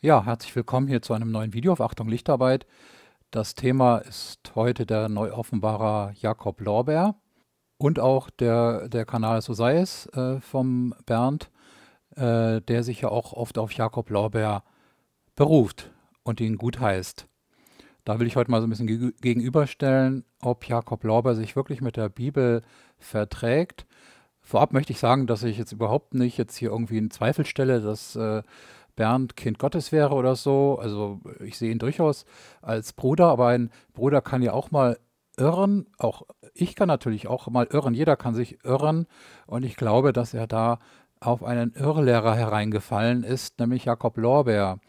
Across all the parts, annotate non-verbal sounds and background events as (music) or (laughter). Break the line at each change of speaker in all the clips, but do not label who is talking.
Ja, herzlich willkommen hier zu einem neuen Video auf Achtung Lichtarbeit. Das Thema ist heute der Neuoffenbarer Jakob Lorbeer und auch der, der Kanal Societies äh, vom Bernd, äh, der sich ja auch oft auf Jakob Lorbeer beruft und ihn gut heißt. Da will ich heute mal so ein bisschen ge gegenüberstellen, ob Jakob Lorbeer sich wirklich mit der Bibel verträgt. Vorab möchte ich sagen, dass ich jetzt überhaupt nicht jetzt hier irgendwie in Zweifel stelle, dass äh, Bernd Kind Gottes wäre oder so. Also ich sehe ihn durchaus als Bruder, aber ein Bruder kann ja auch mal irren. Auch ich kann natürlich auch mal irren. Jeder kann sich irren. Und ich glaube, dass er da auf einen Irrlehrer hereingefallen ist, nämlich Jakob Lorbeer.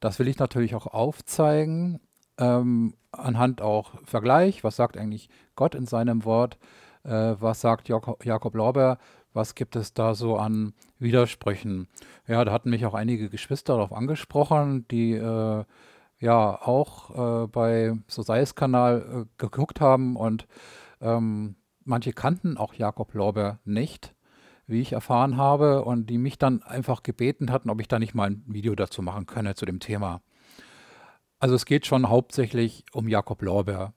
Das will ich natürlich auch aufzeigen, ähm, anhand auch Vergleich. Was sagt eigentlich Gott in seinem Wort? Äh, was sagt Jakob, Jakob Lorbeer was gibt es da so an Widersprüchen? Ja, da hatten mich auch einige Geschwister darauf angesprochen, die äh, ja auch äh, bei So sei es Kanal äh, geguckt haben und ähm, manche kannten auch Jakob Lorber nicht wie ich erfahren habe, und die mich dann einfach gebeten hatten, ob ich da nicht mal ein Video dazu machen könne zu dem Thema. Also es geht schon hauptsächlich um Jakob Lorber.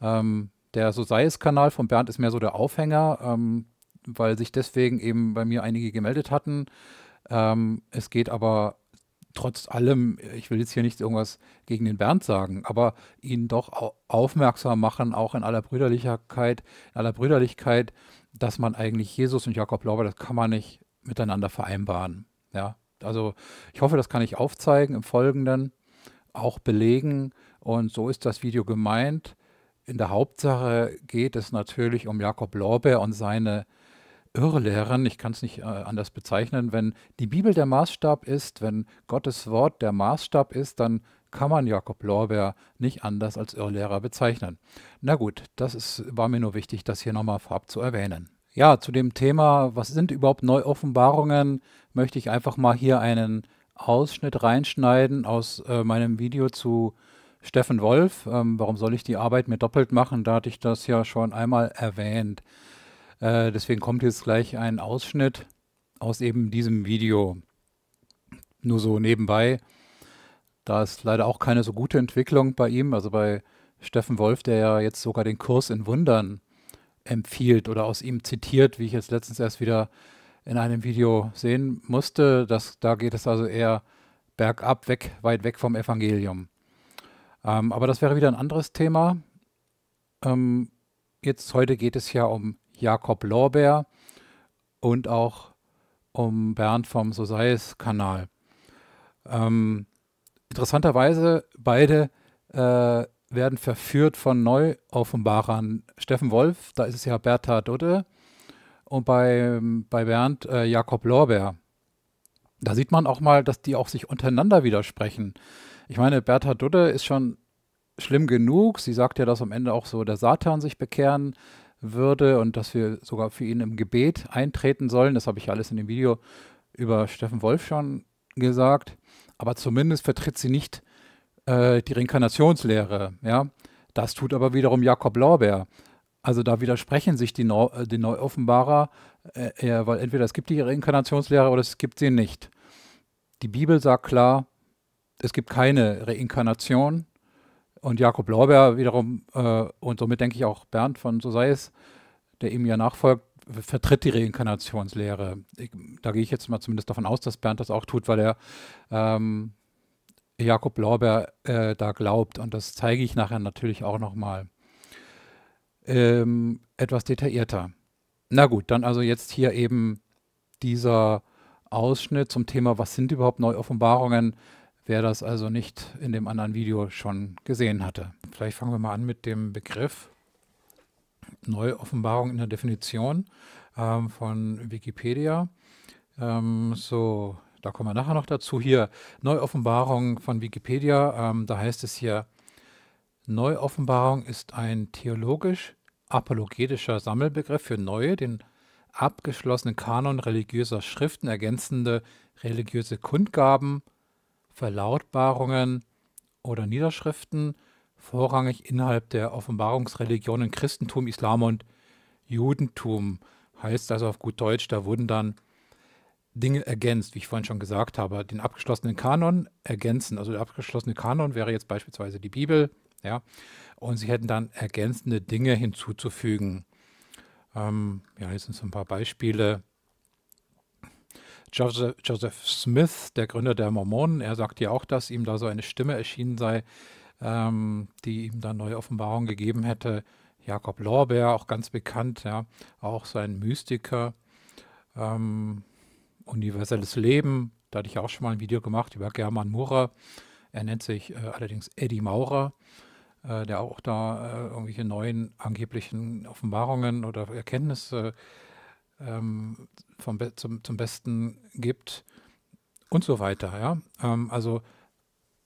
Ähm, der So sei es Kanal von Bernd ist mehr so der Aufhänger. Ähm, weil sich deswegen eben bei mir einige gemeldet hatten. Ähm, es geht aber trotz allem, ich will jetzt hier nicht irgendwas gegen den Bernd sagen, aber ihn doch aufmerksam machen, auch in aller Brüderlichkeit, in aller Brüderlichkeit, dass man eigentlich Jesus und Jakob Lauber, das kann man nicht miteinander vereinbaren. Ja, also ich hoffe, das kann ich aufzeigen im Folgenden, auch belegen. Und so ist das Video gemeint. In der Hauptsache geht es natürlich um Jakob Lorbeer und seine Irrlehren, ich kann es nicht äh, anders bezeichnen, wenn die Bibel der Maßstab ist, wenn Gottes Wort der Maßstab ist, dann kann man Jakob Lorbeer nicht anders als Irrlehrer bezeichnen. Na gut, das ist, war mir nur wichtig, das hier nochmal vorab zu erwähnen. Ja, zu dem Thema, was sind überhaupt Neuoffenbarungen, möchte ich einfach mal hier einen Ausschnitt reinschneiden aus äh, meinem Video zu Steffen Wolf. Ähm, warum soll ich die Arbeit mir doppelt machen? Da hatte ich das ja schon einmal erwähnt. Äh, deswegen kommt jetzt gleich ein Ausschnitt aus eben diesem Video. Nur so nebenbei. Da ist leider auch keine so gute Entwicklung bei ihm, also bei Steffen Wolf, der ja jetzt sogar den Kurs in Wundern empfiehlt oder aus ihm zitiert, wie ich jetzt letztens erst wieder in einem Video sehen musste. Das, da geht es also eher bergab, weg, weit weg vom Evangelium. Ähm, aber das wäre wieder ein anderes Thema. Ähm, jetzt heute geht es ja um Jakob Lorbeer und auch um Bernd vom Society-Kanal. Ähm, interessanterweise beide äh, werden verführt von Neuoffenbarern. Steffen Wolf, da ist es ja Bertha Dudde und bei, bei Bernd äh, Jakob Lorbeer. Da sieht man auch mal, dass die auch sich untereinander widersprechen. Ich meine, Bertha Dudde ist schon schlimm genug. Sie sagt ja, dass am Ende auch so der Satan sich bekehren würde und dass wir sogar für ihn im Gebet eintreten sollen. Das habe ich alles in dem Video über Steffen Wolf schon gesagt. Aber zumindest vertritt sie nicht äh, die Reinkarnationslehre. Ja? Das tut aber wiederum Jakob Lorbeer. Also da widersprechen sich die, Neu äh, die Neuoffenbarer, äh, weil entweder es gibt die Reinkarnationslehre oder es gibt sie nicht. Die Bibel sagt klar, es gibt keine Reinkarnation, und Jakob Lorbeer wiederum, äh, und somit denke ich auch Bernd von Soseis, der ihm ja nachfolgt, vertritt die Reinkarnationslehre. Ich, da gehe ich jetzt mal zumindest davon aus, dass Bernd das auch tut, weil er ähm, Jakob Lorbeer äh, da glaubt. Und das zeige ich nachher natürlich auch nochmal ähm, etwas detaillierter. Na gut, dann also jetzt hier eben dieser Ausschnitt zum Thema, was sind überhaupt Neuoffenbarungen? wer das also nicht in dem anderen Video schon gesehen hatte. Vielleicht fangen wir mal an mit dem Begriff Neuoffenbarung in der Definition ähm, von Wikipedia. Ähm, so, da kommen wir nachher noch dazu. Hier Neuoffenbarung von Wikipedia, ähm, da heißt es hier, Neuoffenbarung ist ein theologisch-apologetischer Sammelbegriff für neue, den abgeschlossenen Kanon religiöser Schriften ergänzende religiöse Kundgaben, Verlautbarungen oder Niederschriften, vorrangig innerhalb der Offenbarungsreligionen Christentum, Islam und Judentum. Heißt also auf gut Deutsch, da wurden dann Dinge ergänzt, wie ich vorhin schon gesagt habe. Den abgeschlossenen Kanon ergänzen. Also der abgeschlossene Kanon wäre jetzt beispielsweise die Bibel, ja. Und sie hätten dann ergänzende Dinge hinzuzufügen. Ähm, ja, hier sind so ein paar Beispiele. Joseph, Joseph, Smith, der Gründer der Mormonen, er sagt ja auch, dass ihm da so eine Stimme erschienen sei, ähm, die ihm da neue Offenbarungen gegeben hätte. Jakob Lorbeer, auch ganz bekannt, ja, auch sein Mystiker. Ähm, Universelles Leben, da hatte ich auch schon mal ein Video gemacht über German Murer. Er nennt sich äh, allerdings Eddie Maurer, äh, der auch da äh, irgendwelche neuen angeblichen Offenbarungen oder Erkenntnisse äh, ähm, vom Be zum, zum Besten gibt und so weiter. Ja? Ähm, also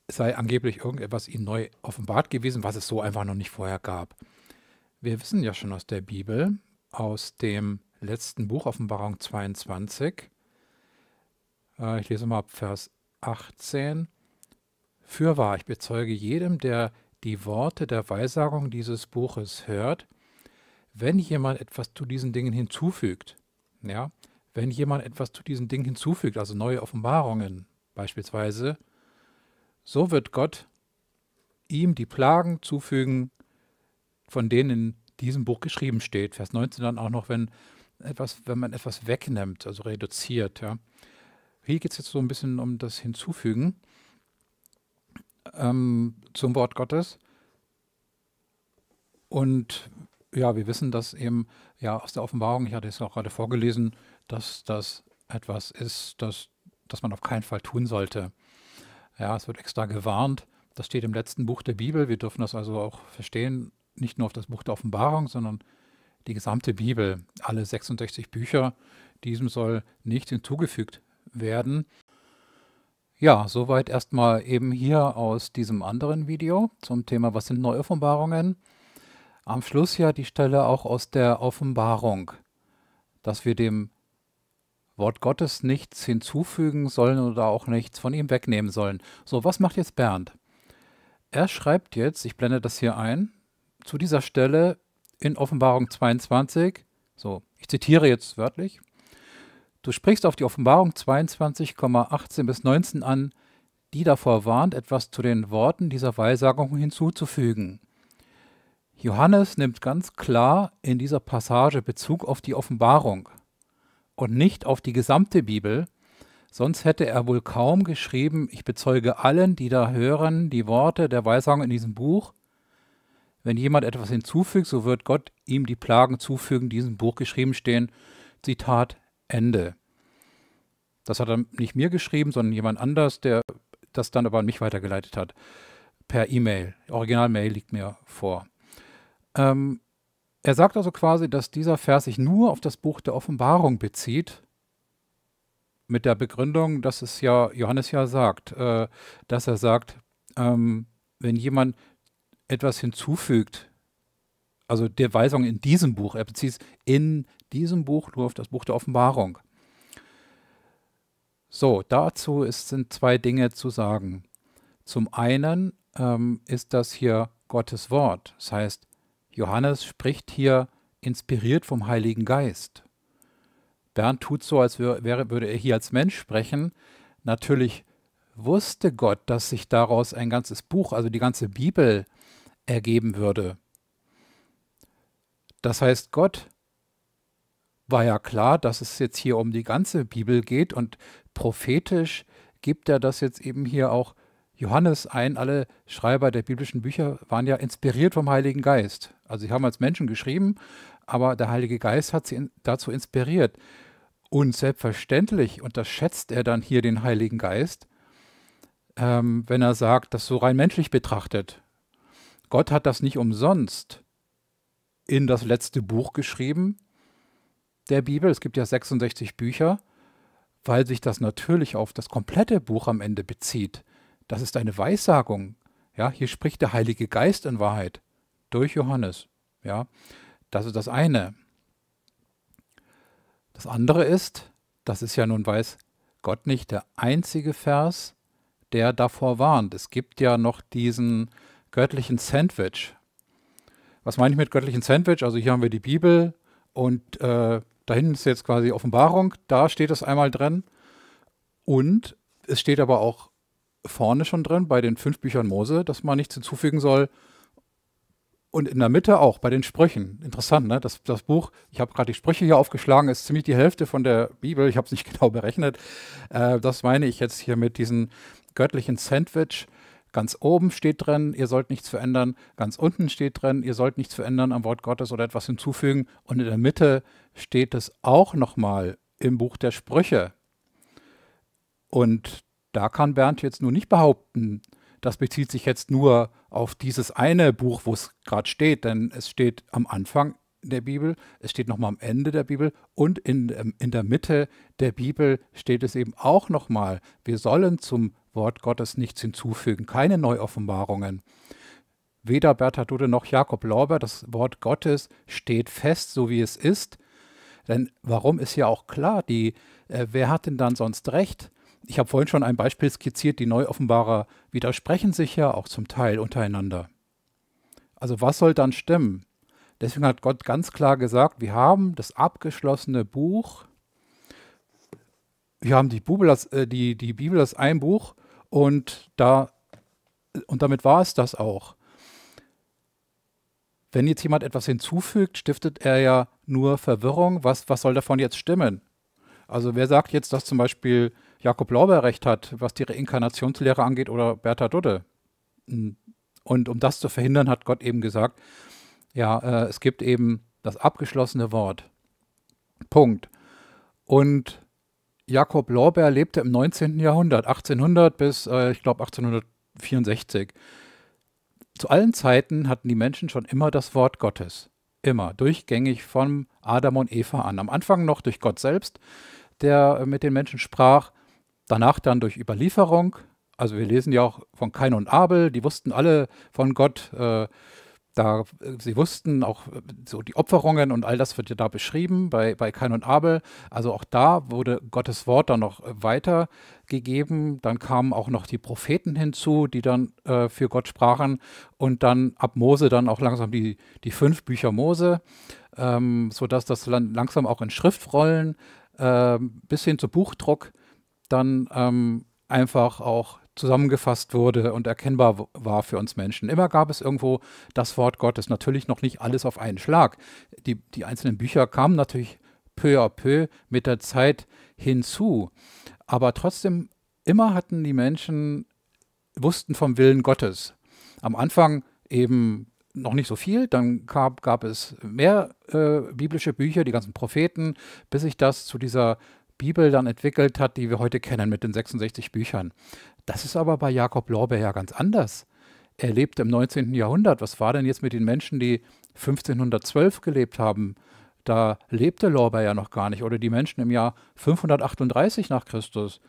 sei angeblich irgendetwas ihnen neu offenbart gewesen, was es so einfach noch nicht vorher gab. Wir wissen ja schon aus der Bibel, aus dem letzten Buch Offenbarung 22, äh, ich lese mal ab Vers 18, Fürwahr, ich bezeuge jedem, der die Worte der Weissagung dieses Buches hört, wenn jemand etwas zu diesen Dingen hinzufügt, ja, wenn jemand etwas zu diesem Ding hinzufügt, also neue Offenbarungen beispielsweise, so wird Gott ihm die Plagen zufügen, von denen in diesem Buch geschrieben steht. Vers 19 dann auch noch, wenn, etwas, wenn man etwas wegnimmt, also reduziert. Ja. Hier geht es jetzt so ein bisschen um das Hinzufügen ähm, zum Wort Gottes. Und ja, wir wissen dass eben ja aus der Offenbarung, ich hatte es auch gerade vorgelesen, dass das etwas ist, das, das man auf keinen Fall tun sollte. Ja, es wird extra gewarnt. Das steht im letzten Buch der Bibel. Wir dürfen das also auch verstehen, nicht nur auf das Buch der Offenbarung, sondern die gesamte Bibel, alle 66 Bücher, diesem soll nicht hinzugefügt werden. Ja, soweit erstmal eben hier aus diesem anderen Video zum Thema Was sind Neuoffenbarungen? am Schluss ja die Stelle auch aus der Offenbarung, dass wir dem Wort Gottes nichts hinzufügen sollen oder auch nichts von ihm wegnehmen sollen. So, was macht jetzt Bernd? Er schreibt jetzt, ich blende das hier ein, zu dieser Stelle in Offenbarung 22, so, ich zitiere jetzt wörtlich, du sprichst auf die Offenbarung 22,18 bis 19 an, die davor warnt, etwas zu den Worten dieser Weissagung hinzuzufügen. Johannes nimmt ganz klar in dieser Passage Bezug auf die Offenbarung und nicht auf die gesamte Bibel, sonst hätte er wohl kaum geschrieben, ich bezeuge allen, die da hören, die Worte der Weisung in diesem Buch. Wenn jemand etwas hinzufügt, so wird Gott ihm die Plagen zufügen, die in diesem Buch geschrieben stehen. Zitat Ende. Das hat er nicht mir geschrieben, sondern jemand anders, der das dann aber an mich weitergeleitet hat. Per E-Mail. Original-Mail liegt mir vor. Ähm, er sagt also quasi, dass dieser Vers sich nur auf das Buch der Offenbarung bezieht, mit der Begründung, dass es ja Johannes ja sagt, äh, dass er sagt, ähm, wenn jemand etwas hinzufügt, also der Weisung in diesem Buch, er bezieht es in diesem Buch nur auf das Buch der Offenbarung. So, dazu ist, sind zwei Dinge zu sagen. Zum einen ähm, ist das hier Gottes Wort. Das heißt, Johannes spricht hier inspiriert vom Heiligen Geist. Bernd tut so, als wäre, würde er hier als Mensch sprechen. Natürlich wusste Gott, dass sich daraus ein ganzes Buch, also die ganze Bibel, ergeben würde. Das heißt, Gott war ja klar, dass es jetzt hier um die ganze Bibel geht und prophetisch gibt er das jetzt eben hier auch Johannes ein. Alle Schreiber der biblischen Bücher waren ja inspiriert vom Heiligen Geist. Also sie haben als Menschen geschrieben, aber der Heilige Geist hat sie in, dazu inspiriert. Und selbstverständlich und das schätzt er dann hier den Heiligen Geist, ähm, wenn er sagt, das so rein menschlich betrachtet. Gott hat das nicht umsonst in das letzte Buch geschrieben der Bibel. Es gibt ja 66 Bücher, weil sich das natürlich auf das komplette Buch am Ende bezieht. Das ist eine Weissagung. Ja, hier spricht der Heilige Geist in Wahrheit durch Johannes. Ja, das ist das eine. Das andere ist, das ist ja nun weiß Gott nicht der einzige Vers, der davor warnt. Es gibt ja noch diesen göttlichen Sandwich. Was meine ich mit göttlichen Sandwich? Also hier haben wir die Bibel und äh, da hinten ist jetzt quasi Offenbarung, da steht es einmal drin. Und es steht aber auch vorne schon drin bei den fünf Büchern Mose, dass man nichts hinzufügen soll, und in der Mitte auch bei den Sprüchen. Interessant, ne? Das, das Buch, ich habe gerade die Sprüche hier aufgeschlagen, ist ziemlich die Hälfte von der Bibel. Ich habe es nicht (laughs) genau berechnet. Äh, das meine ich jetzt hier mit diesem göttlichen Sandwich. Ganz oben steht drin, ihr sollt nichts verändern. Ganz unten steht drin, ihr sollt nichts verändern am Wort Gottes oder etwas hinzufügen. Und in der Mitte steht es auch nochmal im Buch der Sprüche. Und da kann Bernd jetzt nur nicht behaupten, das bezieht sich jetzt nur auf dieses eine Buch, wo es gerade steht, denn es steht am Anfang der Bibel, es steht nochmal am Ende der Bibel und in, ähm, in der Mitte der Bibel steht es eben auch nochmal, wir sollen zum Wort Gottes nichts hinzufügen, keine Neuoffenbarungen. Weder Bertha Dude noch Jakob Lorber, das Wort Gottes steht fest, so wie es ist. Denn warum ist ja auch klar, die, äh, wer hat denn dann sonst recht? Ich habe vorhin schon ein Beispiel skizziert, die Neuoffenbarer widersprechen sich ja auch zum Teil untereinander. Also was soll dann stimmen? Deswegen hat Gott ganz klar gesagt, wir haben das abgeschlossene Buch, wir haben die Bibel als, äh, die, die Bibel als ein Buch und, da, und damit war es das auch. Wenn jetzt jemand etwas hinzufügt, stiftet er ja nur Verwirrung. Was, was soll davon jetzt stimmen? Also wer sagt jetzt, dass zum Beispiel Jakob Lauber recht hat, was die Reinkarnationslehre angeht, oder Bertha Dudde. Hm. Und um das zu verhindern, hat Gott eben gesagt, ja, äh, es gibt eben das abgeschlossene Wort. Punkt. Und Jakob Lorber lebte im 19. Jahrhundert, 1800 bis, äh, ich glaube, 1864. Zu allen Zeiten hatten die Menschen schon immer das Wort Gottes. Immer, durchgängig von Adam und Eva an. Am Anfang noch durch Gott selbst, der äh, mit den Menschen sprach. Danach dann durch Überlieferung. Also wir lesen ja auch von Kain und Abel, die wussten alle von Gott. Äh, da, äh, sie wussten auch äh, so die Opferungen und all das wird ja da beschrieben bei, bei Kain und Abel. Also auch da wurde Gottes Wort dann noch äh, weitergegeben. Dann kamen auch noch die Propheten hinzu, die dann äh, für Gott sprachen. Und dann ab Mose dann auch langsam die, die fünf Bücher Mose, ähm, sodass das dann langsam auch in Schriftrollen äh, bis hin zu Buchdruck dann ähm, einfach auch zusammengefasst wurde und erkennbar war für uns Menschen. Immer gab es irgendwo das Wort Gottes. Natürlich noch nicht alles auf einen Schlag. Die, die einzelnen Bücher kamen natürlich peu à peu mit der Zeit hinzu. Aber trotzdem, immer hatten die Menschen, wussten vom Willen Gottes. Am Anfang eben noch nicht so viel, dann gab, gab es mehr äh, biblische Bücher, die ganzen Propheten, bis sich das zu dieser Bibel dann entwickelt hat, die wir heute kennen mit den 66 Büchern. Das ist aber bei Jakob Lorbeer ja ganz anders. Er lebte im 19. Jahrhundert. Was war denn jetzt mit den Menschen, die 1512 gelebt haben? Da lebte Lorbeer ja noch gar nicht. Oder die Menschen im Jahr 538 nach Christus.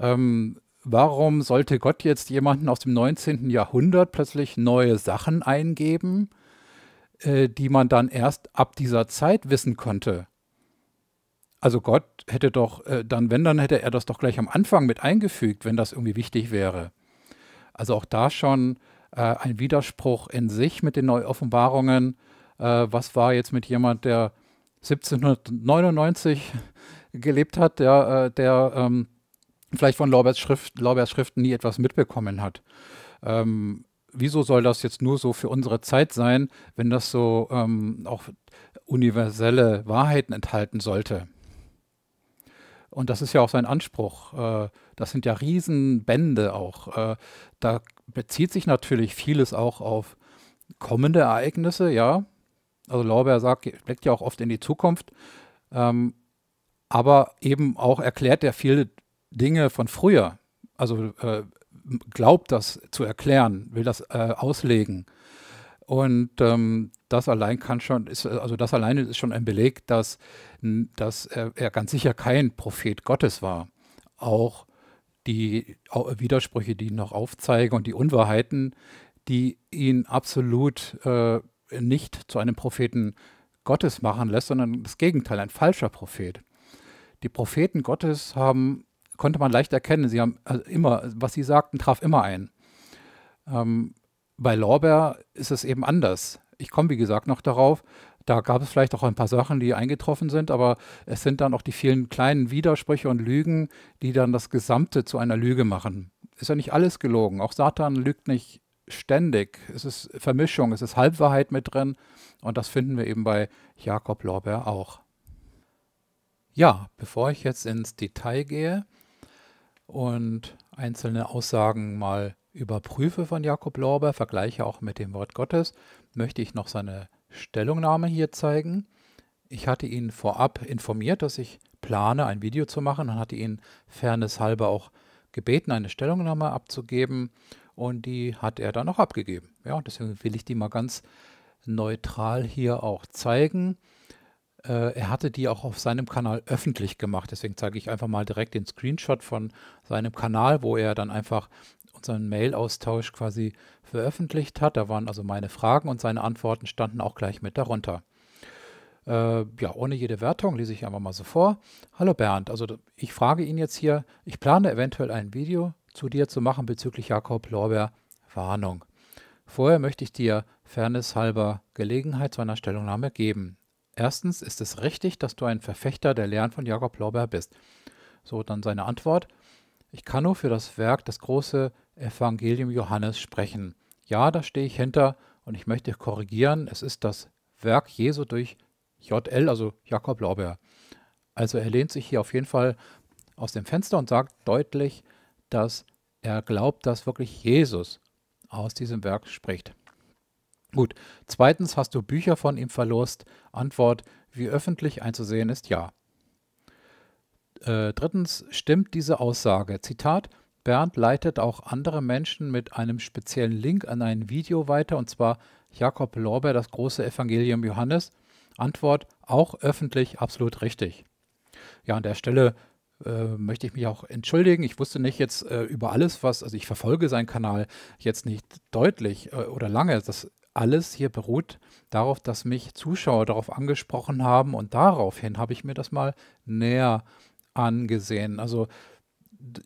Ähm, warum sollte Gott jetzt jemanden aus dem 19. Jahrhundert plötzlich neue Sachen eingeben, äh, die man dann erst ab dieser Zeit wissen konnte? Also Gott hätte doch, äh, dann wenn, dann hätte er das doch gleich am Anfang mit eingefügt, wenn das irgendwie wichtig wäre. Also auch da schon äh, ein Widerspruch in sich mit den Neuoffenbarungen. Äh, was war jetzt mit jemand, der 1799 (laughs) gelebt hat, der, äh, der ähm, vielleicht von Lorberts, Schrift, Lorberts Schriften nie etwas mitbekommen hat? Ähm, wieso soll das jetzt nur so für unsere Zeit sein, wenn das so ähm, auch universelle Wahrheiten enthalten sollte? Und das ist ja auch sein Anspruch. Äh, das sind ja Riesenbände auch. Äh, da bezieht sich natürlich vieles auch auf kommende Ereignisse, ja. Also Lorbeer sagt, blickt ja auch oft in die Zukunft. Ähm, aber eben auch erklärt er viele Dinge von früher. Also äh, glaubt das zu erklären, will das auslegen. Und ähm, das allein kann schon, ist, also das alleine ist schon ein Beleg, dass, dass er, er ganz sicher kein Prophet Gottes war. Auch die Widersprüche, die ihn noch aufzeigen und die Unwahrheiten, die ihn absolut äh, nicht zu einem Propheten Gottes machen lässt, sondern das Gegenteil, ein falscher Prophet. Die Propheten Gottes haben, konnte man leicht erkennen, sie haben also immer, was sie sagten, traf immer ein. Ähm, bei Lorbeer ist es eben anders. Ich komme, wie gesagt, noch darauf. Da gab es vielleicht auch ein paar Sachen, die eingetroffen sind, aber es sind dann auch die vielen kleinen Widersprüche und Lügen, die dann das Gesamte zu einer Lüge machen. Ist ja nicht alles gelogen. Auch Satan lügt nicht ständig. Es ist Vermischung, es ist Halbwahrheit mit drin. Und das finden wir eben bei Jakob Lorbeer auch. Ja, bevor ich jetzt ins Detail gehe und einzelne Aussagen mal überprüfe von Jakob Lorber, vergleiche auch mit dem Wort Gottes, möchte ich noch seine Stellungnahme hier zeigen. Ich hatte ihn vorab informiert, dass ich plane, ein Video zu machen und hatte ihn fairnesshalber auch gebeten, eine Stellungnahme abzugeben und die hat er dann auch abgegeben. Ja, deswegen will ich die mal ganz neutral hier auch zeigen. Äh, er hatte die auch auf seinem Kanal öffentlich gemacht, deswegen zeige ich einfach mal direkt den Screenshot von seinem Kanal, wo er dann einfach unseren Mail-Austausch quasi veröffentlicht hat. Da waren also meine Fragen und seine Antworten standen auch gleich mit darunter. Äh, ja, ohne jede Wertung lese ich einfach mal so vor. Hallo Bernd, also ich frage ihn jetzt hier, ich plane eventuell ein Video zu dir zu machen bezüglich Jakob Lorbeer. Warnung. Vorher möchte ich dir Fairness halber Gelegenheit zu einer Stellungnahme geben. Erstens ist es richtig, dass du ein Verfechter der Lehren von Jakob Lorbeer bist. So dann seine Antwort. Ich kann nur für das Werk Das große Evangelium Johannes sprechen. Ja, da stehe ich hinter und ich möchte korrigieren, es ist das Werk Jesu durch JL, also Jakob Lauber. Also er lehnt sich hier auf jeden Fall aus dem Fenster und sagt deutlich, dass er glaubt, dass wirklich Jesus aus diesem Werk spricht. Gut, zweitens hast du Bücher von ihm verlost? Antwort, wie öffentlich einzusehen ist, ja. Äh, drittens stimmt diese Aussage, Zitat, Bernd leitet auch andere Menschen mit einem speziellen Link an ein Video weiter, und zwar Jakob Lorber, das große Evangelium Johannes. Antwort auch öffentlich absolut richtig. Ja, an der Stelle äh, möchte ich mich auch entschuldigen. Ich wusste nicht jetzt äh, über alles, was, also ich verfolge seinen Kanal jetzt nicht deutlich äh, oder lange. Das alles hier beruht darauf, dass mich Zuschauer darauf angesprochen haben und daraufhin habe ich mir das mal näher angesehen. Also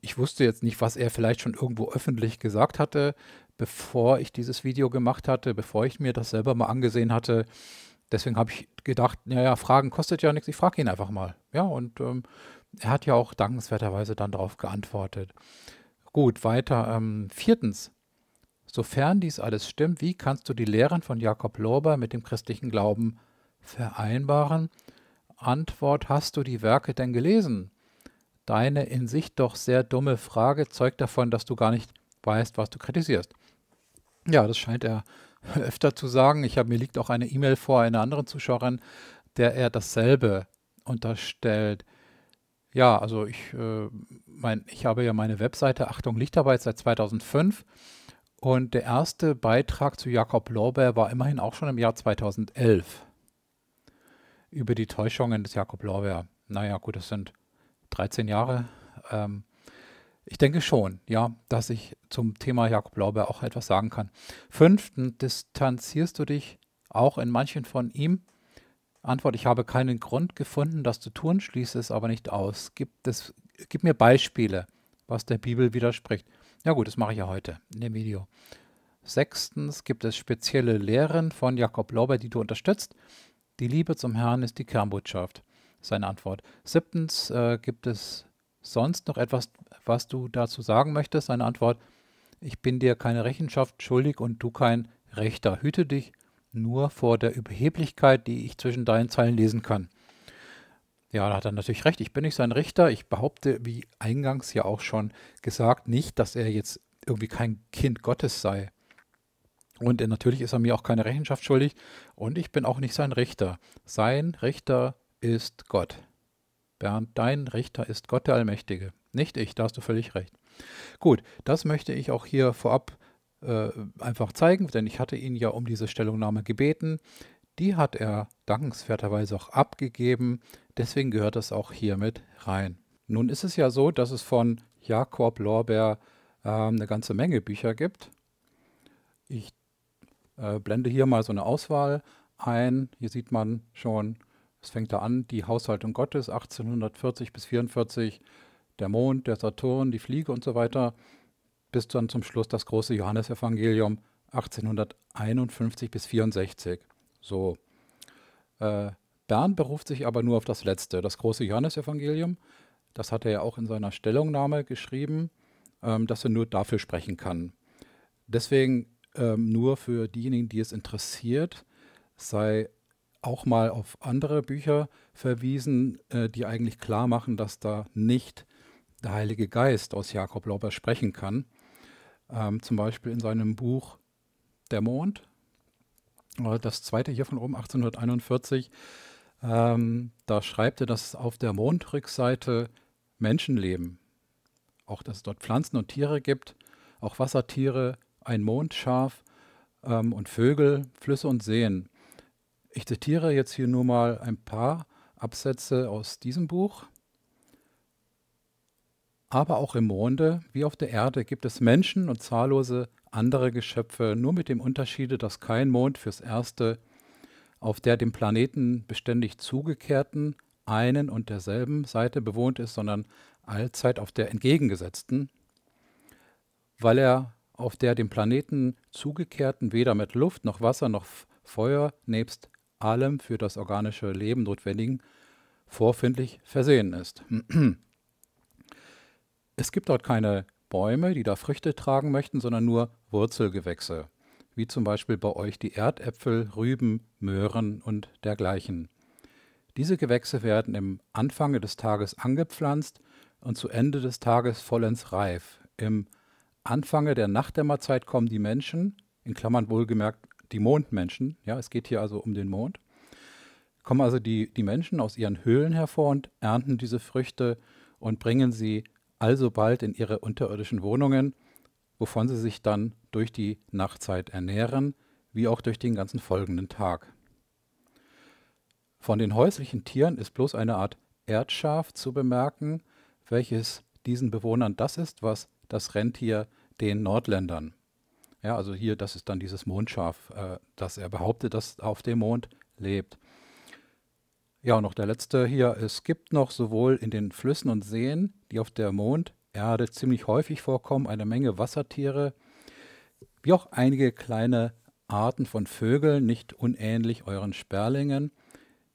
ich wusste jetzt nicht, was er vielleicht schon irgendwo öffentlich gesagt hatte, bevor ich dieses Video gemacht hatte, bevor ich mir das selber mal angesehen hatte. Deswegen habe ich gedacht, naja, Fragen kostet ja nichts, ich frage ihn einfach mal. Ja, und ähm, er hat ja auch dankenswerterweise dann darauf geantwortet. Gut, weiter. Ähm, viertens, sofern dies alles stimmt, wie kannst du die Lehren von Jakob Lorber mit dem christlichen Glauben vereinbaren? Antwort, hast du die Werke denn gelesen? Deine in sich doch sehr dumme Frage zeugt davon, dass du gar nicht weißt, was du kritisierst. Ja, das scheint er (laughs) öfter zu sagen. Ich habe mir liegt auch eine E-Mail vor einer anderen Zuschauerin, der er dasselbe unterstellt. Ja, also ich, äh, mein, ich habe ja meine Webseite Achtung Lichtarbeit seit 2005 und der erste Beitrag zu Jakob Lorbeer war immerhin auch schon im Jahr 2011 über die Täuschungen des Jakob Lorbeer. Naja, gut, das sind 13 Jahre. Ähm, ich denke schon, ja, dass ich zum Thema Jakob Lauber auch etwas sagen kann. Fünftens, distanzierst du dich auch in manchen von ihm? Antwort, ich habe keinen Grund gefunden, das zu tun, schließe es aber nicht aus. Gib, das, gib mir Beispiele, was der Bibel widerspricht. Ja gut, das mache ich ja heute in dem Video. Sechstens, gibt es spezielle Lehren von Jakob Lauber, die du unterstützt? Die Liebe zum Herrn ist die Kernbotschaft seine Antwort. Siebtens, äh, gibt es sonst noch etwas, was du dazu sagen möchtest? Seine Antwort, ich bin dir keine Rechenschaft schuldig und du kein Rechter. Hüte dich nur vor der Überheblichkeit, die ich zwischen deinen Zeilen lesen kann. Ja, da hat er natürlich recht. Ich bin nicht sein Richter. Ich behaupte, wie eingangs ja auch schon gesagt, nicht, dass er jetzt irgendwie kein Kind Gottes sei. Und natürlich ist er mir auch keine Rechenschaft schuldig. Und ich bin auch nicht sein Richter. Sein Richter ist Gott. Bernd, dein Richter ist Gott der Allmächtige, nicht ich, da hast du völlig recht. Gut, das möchte ich auch hier vorab äh, einfach zeigen, denn ich hatte ihn ja um diese Stellungnahme gebeten. Die hat er dankenswerterweise auch abgegeben, deswegen gehört das auch hiermit rein. Nun ist es ja so, dass es von Jakob Lorbeer äh, eine ganze Menge Bücher gibt. Ich äh, blende hier mal so eine Auswahl ein. Hier sieht man schon es fängt da an, die Haushaltung Gottes 1840 bis 44, der Mond, der Saturn, die Fliege und so weiter, bis dann zum Schluss das große Johannesevangelium 1851 bis 64. So. Äh, Bern beruft sich aber nur auf das letzte, das große Johannesevangelium. Das hat er ja auch in seiner Stellungnahme geschrieben, ähm, dass er nur dafür sprechen kann. Deswegen ähm, nur für diejenigen, die es interessiert, sei auch mal auf andere Bücher verwiesen, äh, die eigentlich klar machen, dass da nicht der Heilige Geist aus Jakob Lauber sprechen kann. Ähm, zum Beispiel in seinem Buch Der Mond, äh, das zweite hier von oben, 1841. Ähm, da schreibt er, dass auf der Mondrückseite Menschen leben. Auch, dass es dort Pflanzen und Tiere gibt, auch Wassertiere, ein Mondschaf ähm, und Vögel, Flüsse und Seen. Ich zitiere jetzt hier nur mal ein paar Absätze aus diesem Buch. Aber auch im Monde, wie auf der Erde, gibt es Menschen und zahllose andere Geschöpfe, nur mit dem Unterschiede, dass kein Mond fürs Erste auf der dem Planeten beständig zugekehrten, einen und derselben Seite bewohnt ist, sondern allzeit auf der entgegengesetzten, weil er auf der dem Planeten zugekehrten weder mit Luft noch Wasser noch Feuer nebst allem für das organische Leben notwendigen vorfindlich versehen ist. (clears throat) es gibt dort keine Bäume, die da Früchte tragen möchten, sondern nur Wurzelgewächse, wie zum Beispiel bei euch die Erdäpfel, Rüben, Möhren und dergleichen. Diese Gewächse werden im Anfang des Tages angepflanzt und zu Ende des Tages vollends reif. Im Anfange der Nachtdämmerzeit kommen die Menschen, in Klammern wohlgemerkt die Mondmenschen, ja, es geht hier also um den Mond, kommen also die, die Menschen aus ihren Höhlen hervor und ernten diese Früchte und bringen sie alsobald in ihre unterirdischen Wohnungen, wovon sie sich dann durch die Nachtzeit ernähren, wie auch durch den ganzen folgenden Tag. Von den häuslichen Tieren ist bloß eine Art Erdschaf zu bemerken, welches diesen Bewohnern das ist, was das Rentier den Nordländern ja, also hier, das ist dann dieses Mondschaf, äh, dass er behauptet, dass auf dem Mond lebt. Ja, und noch der letzte hier. Es gibt noch sowohl in den Flüssen und Seen, die auf der Monderde ziemlich häufig vorkommen, eine Menge Wassertiere, wie auch einige kleine Arten von Vögeln, nicht unähnlich euren Sperlingen,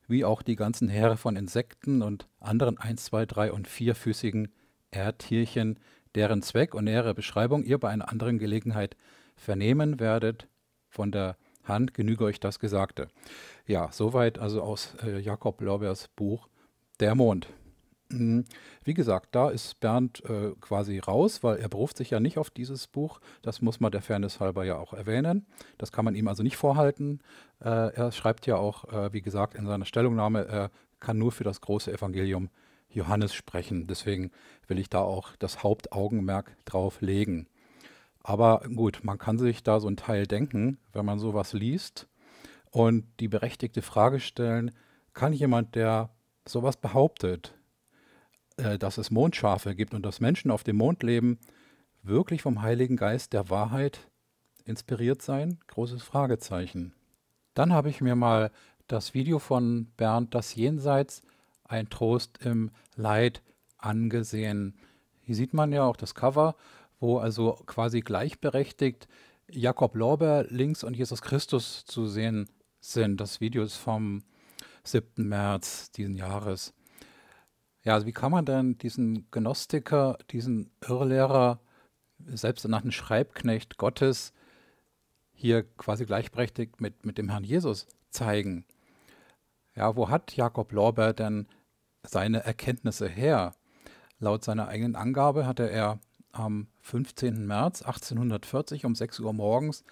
wie auch die ganzen Heere von Insekten und anderen 1, 2, 3 und 4-füßigen Erdtierchen, deren Zweck und nähere Beschreibung ihr bei einer anderen Gelegenheit vernehmen werdet, von der Hand genüge euch das Gesagte. Ja, soweit also aus äh, Jakob Lorbeers Buch Der Mond. Mhm. Wie gesagt, da ist Bernd äh, quasi raus, weil er beruft sich ja nicht auf dieses Buch. Das muss man der Fairness halber ja auch erwähnen. Das kann man ihm also nicht vorhalten. Äh, er schreibt ja auch, äh, wie gesagt, in seiner Stellungnahme, er kann nur für das große Evangelium Johannes sprechen. Deswegen will ich da auch das Hauptaugenmerk drauf legen. Aber gut, man kann sich da so ein Teil denken, wenn man sowas liest und die berechtigte Frage stellen, kann jemand, der sowas behauptet, äh, dass es Mondschafe gibt und dass Menschen auf dem Mond leben, wirklich vom Heiligen Geist der Wahrheit inspiriert sein? Großes Fragezeichen. Dann habe ich mir mal das Video von Bernd Das Jenseits, ein Trost im Leid, angesehen. Hier sieht man ja auch das Cover wo also quasi gleichberechtigt Jakob Lorber links und Jesus Christus zu sehen sind. Das Video ist vom 7. März diesen Jahres. Ja, also wie kann man denn diesen Gnostiker, diesen Irrlehrer, selbst danach einen Schreibknecht Gottes, hier quasi gleichberechtigt mit, mit dem Herrn Jesus zeigen? Ja, wo hat Jakob Lorber denn seine Erkenntnisse her? Laut seiner eigenen Angabe hatte er am 15. März 1840 um 6 Uhr morgens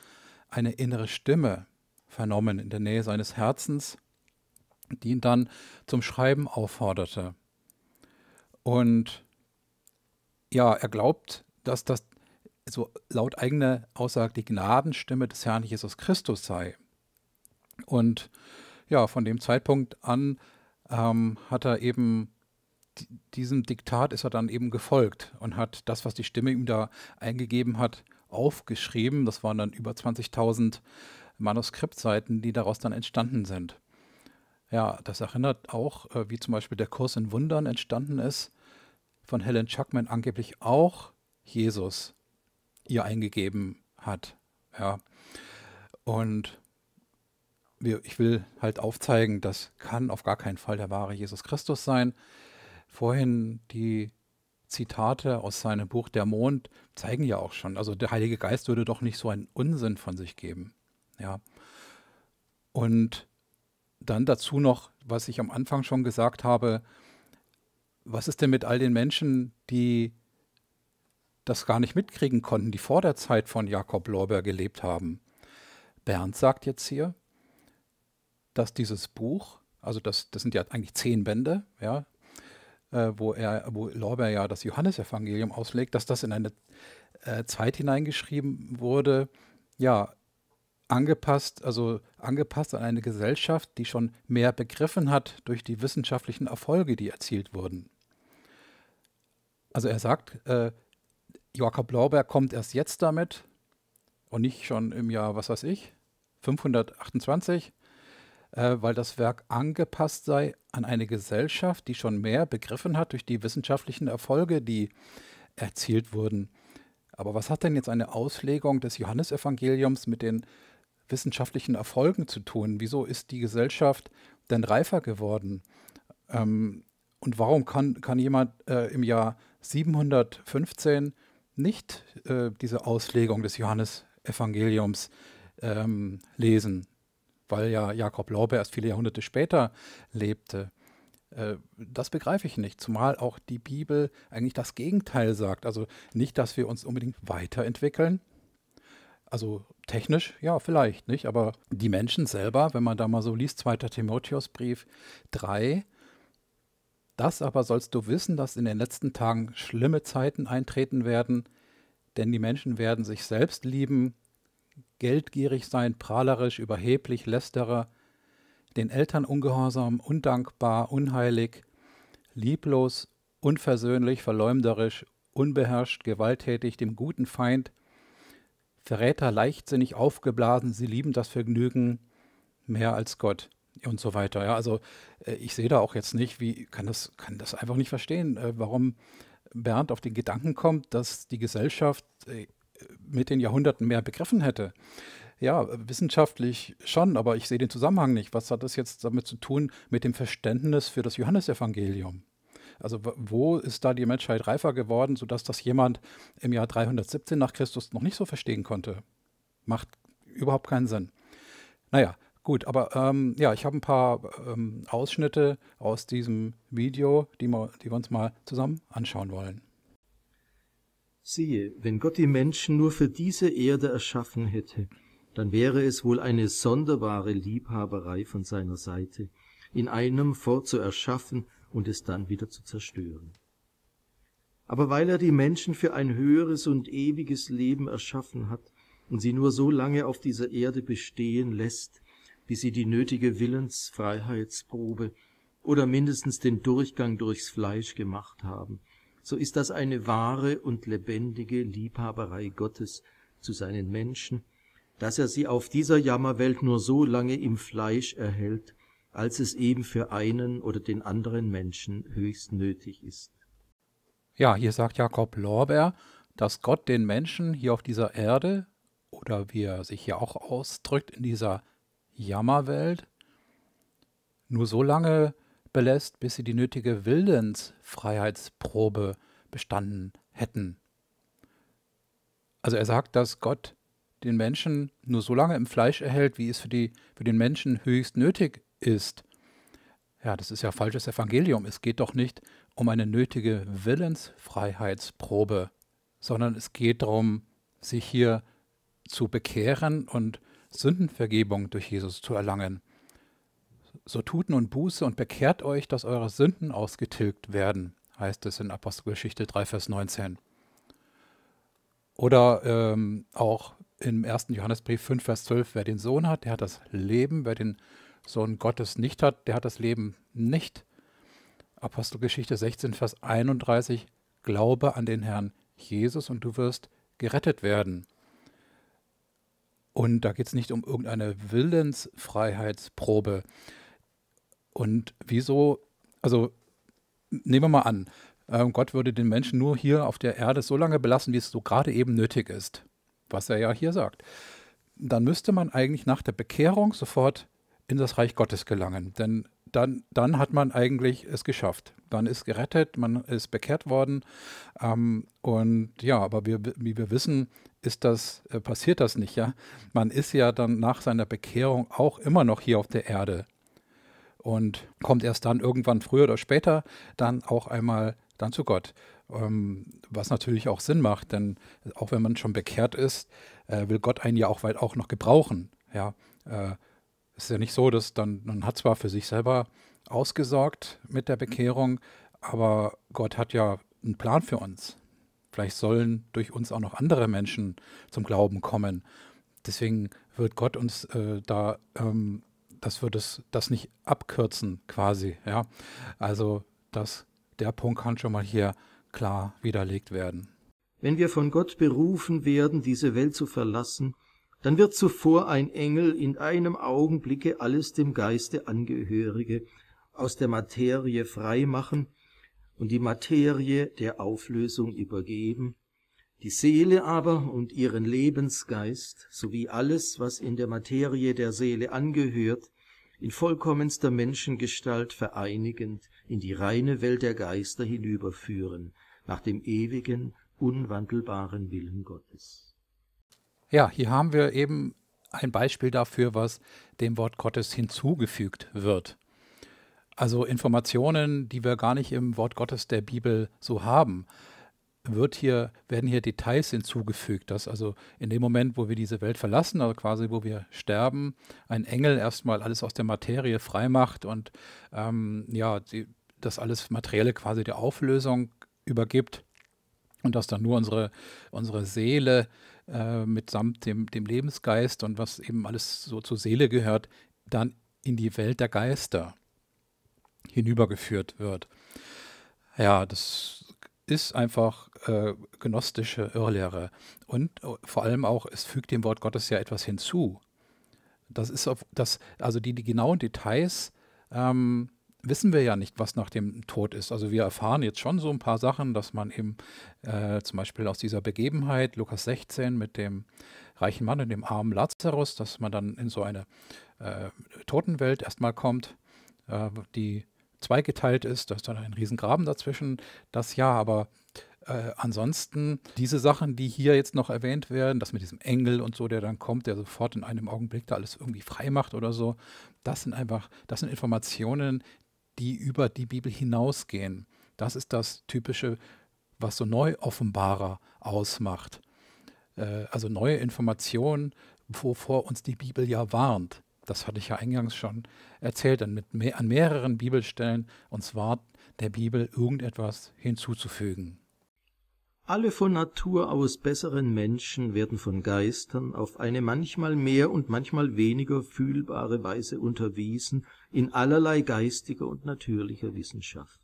eine innere Stimme vernommen in der Nähe seines Herzens, die ihn dann zum Schreiben aufforderte. Und ja, er glaubt, dass das so laut eigener Aussage die Gnadenstimme des Herrn Jesus Christus sei. Und ja, von dem Zeitpunkt an ähm, hat er eben diesem Diktat ist er dann eben gefolgt und hat das, was die Stimme ihm da eingegeben hat, aufgeschrieben. Das waren dann über 20.000 Manuskriptseiten, die daraus dann entstanden sind. Ja, das erinnert auch, äh, wie zum Beispiel der Kurs in Wundern entstanden ist, von Helen Chuckman angeblich auch Jesus ihr eingegeben hat. Ja. Und ich will halt aufzeigen, das kann auf gar keinen Fall der wahre Jesus Christus sein vorhin die Zitate aus seinem Buch Der Mond zeigen ja auch schon, also der Heilige Geist würde doch nicht so einen Unsinn von sich geben. Ja. Und dann dazu noch, was ich am Anfang schon gesagt habe, was ist denn mit all den Menschen, die das gar nicht mitkriegen konnten, die vor der Zeit von Jakob Lorber gelebt haben? Bernd sagt jetzt hier, dass dieses Buch, also das, das sind ja eigentlich zehn Bände, ja, äh, wo, er, wo Lorber ja das Johannesevangelium auslegt, dass das in eine äh, Zeit hineingeschrieben wurde, ja, angepasst, also angepasst an eine Gesellschaft, die schon mehr begriffen hat durch die wissenschaftlichen Erfolge, die erzielt wurden. Also er sagt, äh, Jakob Lorberg kommt erst jetzt damit und nicht schon im Jahr, was weiß ich, 528 äh, weil das Werk angepasst sei an eine Gesellschaft, die schon mehr begriffen hat durch die wissenschaftlichen Erfolge, die erzielt wurden. Aber was hat denn jetzt eine Auslegung des Johannesevangeliums mit den wissenschaftlichen Erfolgen zu tun? Wieso ist die Gesellschaft denn reifer geworden? Ähm, und warum kann, kann jemand äh, im Jahr 715 nicht äh, diese Auslegung des Johannesevangeliums ähm, lesen? weil ja Jakob Lorber erst viele Jahrhunderte später lebte. Äh, das begreife ich nicht, zumal auch die Bibel eigentlich das Gegenteil sagt. Also nicht, dass wir uns unbedingt weiterentwickeln. Also technisch, ja, vielleicht nicht, aber die Menschen selber, wenn man da mal so liest, 2. Timotheusbrief 3, das aber sollst du wissen, dass in den letzten Tagen schlimme Zeiten eintreten werden, denn die Menschen werden sich selbst lieben, geldgierig sein, prahlerisch, überheblich, lästerer, den Eltern ungehorsam, undankbar, unheilig, lieblos, unversöhnlich, verleumderisch, unbeherrscht, gewalttätig, dem guten Feind, Verräter, leichtsinnig, aufgeblasen, sie lieben das Vergnügen mehr als Gott und so weiter. Ja, also äh, ich sehe da auch jetzt nicht, wie kann das, kann das einfach nicht verstehen, äh, warum Bernd auf den Gedanken kommt, dass die Gesellschaft äh, mit den Jahrhunderten mehr begriffen hätte. Ja, wissenschaftlich schon, aber ich sehe den Zusammenhang nicht. Was hat das jetzt damit zu tun mit dem Verständnis für das Johannesevangelium? Also wo ist da die Menschheit reifer geworden, sodass das jemand im Jahr 317 nach Christus noch nicht so verstehen konnte? Macht überhaupt keinen Sinn. Naja, gut, aber ähm, ja, ich habe ein paar ähm, Ausschnitte aus diesem Video, die, die wir uns mal zusammen anschauen wollen.
Siehe, wenn Gott die Menschen nur für diese Erde erschaffen hätte, dann wäre es wohl eine sonderbare Liebhaberei von seiner Seite, in einem fort zu erschaffen und es dann wieder zu zerstören. Aber weil er die Menschen für ein höheres und ewiges Leben erschaffen hat und sie nur so lange auf dieser Erde bestehen lässt, bis sie die nötige Willensfreiheitsprobe oder mindestens den Durchgang durchs Fleisch gemacht haben so ist das eine wahre und lebendige Liebhaberei Gottes zu seinen Menschen, dass er sie auf dieser Jammerwelt nur so lange im Fleisch erhält, als es eben für einen oder den anderen Menschen höchst nötig ist.
Ja, hier sagt Jakob Lorber, dass Gott den Menschen hier auf dieser Erde oder wie er sich hier auch ausdrückt in dieser Jammerwelt nur so lange belässt, bis sie die nötige Willensfreiheitsprobe bestanden hätten. Also er sagt, dass Gott den Menschen nur so lange im Fleisch erhält, wie es für, die, für den Menschen höchst nötig ist. Ja, das ist ja falsches Evangelium. Es geht doch nicht um eine nötige Willensfreiheitsprobe, sondern es geht darum, sich hier zu bekehren und Sündenvergebung durch Jesus zu erlangen so tut nun Buße und bekehrt euch, dass eure Sünden ausgetilgt werden, heißt es in Apostelgeschichte 3, Vers 19. Oder ähm, auch im 1. Johannesbrief 5, Vers 12, wer den Sohn hat, der hat das Leben, wer den Sohn Gottes nicht hat, der hat das Leben nicht. Apostelgeschichte 16, Vers 31, glaube an den Herrn Jesus und du wirst gerettet werden. Und da geht es nicht um irgendeine Willensfreiheitsprobe, und wieso, also nehmen wir mal an, ähm, Gott würde den Menschen nur hier auf der Erde so lange belassen, wie es so gerade eben nötig ist, was er ja hier sagt. Dann müsste man eigentlich nach der Bekehrung sofort in das Reich Gottes gelangen, denn dann, dann hat man eigentlich es geschafft. Man ist gerettet, man ist bekehrt worden. Ähm, und ja, aber wir, wie wir wissen, ist das, äh, passiert das nicht, ja. Man ist ja dann nach seiner Bekehrung auch immer noch hier auf der Erde und kommt erst dann irgendwann früher oder später dann auch einmal dann zu Gott. Ähm, was natürlich auch Sinn macht, denn auch wenn man schon bekehrt ist, äh, will Gott einen ja auch weit auch noch gebrauchen. Ja, äh, ist ja nicht so, dass dann man hat zwar für sich selber ausgesorgt mit der Bekehrung, aber Gott hat ja einen Plan für uns. Vielleicht sollen durch uns auch noch andere Menschen zum Glauben kommen. Deswegen wird Gott uns äh, da ähm, das würde es, das nicht abkürzen quasi.
Ja? Also das, der Punkt kann schon mal hier klar widerlegt werden. Wenn wir von Gott berufen werden, diese Welt zu verlassen, dann wird zuvor ein Engel in einem Augenblicke alles dem Geiste angehörige aus der Materie freimachen und die Materie der Auflösung übergeben, die Seele aber und ihren Lebensgeist sowie alles, was in der Materie der Seele angehört, in vollkommenster Menschengestalt vereinigend in die reine Welt der Geister hinüberführen, nach dem ewigen, unwandelbaren Willen Gottes.
Ja, hier haben wir eben ein Beispiel dafür, was dem Wort Gottes hinzugefügt wird. Also Informationen, die wir gar nicht im Wort Gottes der Bibel so haben wird hier, werden hier Details hinzugefügt, dass also in dem Moment, wo wir diese Welt verlassen, also quasi wo wir sterben, ein Engel erstmal alles aus der Materie freimacht und ähm, ja, die, das alles Materielle quasi der Auflösung übergibt und dass dann nur unsere, unsere Seele äh, mitsamt dem, dem Lebensgeist und was eben alles so zur Seele gehört, dann in die Welt der Geister hinübergeführt wird. Ja, das ist einfach äh, gnostische Irrlehre. Und äh, vor allem auch, es fügt dem Wort Gottes ja etwas hinzu. Das ist auf das, also die, die genauen Details ähm, wissen wir ja nicht, was nach dem Tod ist. Also wir erfahren jetzt schon so ein paar Sachen, dass man eben äh, zum Beispiel aus dieser Begebenheit, Lukas 16 mit dem reichen Mann und dem armen Lazarus, dass man dann in so eine äh, Totenwelt erstmal kommt, äh, die zweigeteilt ist, da ist dann ein Riesengraben dazwischen, das ja, aber äh, ansonsten diese Sachen, die hier jetzt noch erwähnt werden, das mit diesem Engel und so, der dann kommt, der sofort in einem Augenblick da alles irgendwie frei macht oder so, das sind einfach, das sind Informationen, die über die Bibel hinausgehen. Das ist das typische, was so Neuoffenbarer ausmacht. Äh, also neue Informationen, wovor uns die Bibel ja warnt das hatte ich ja eingangs schon erzählt, dann mit mehr, an mehreren Bibelstellen, und zwar der Bibel irgendetwas hinzuzufügen.
Alle von Natur aus besseren Menschen werden von Geistern auf eine manchmal mehr und manchmal weniger fühlbare Weise unterwiesen in allerlei geistiger und natürlicher Wissenschaft.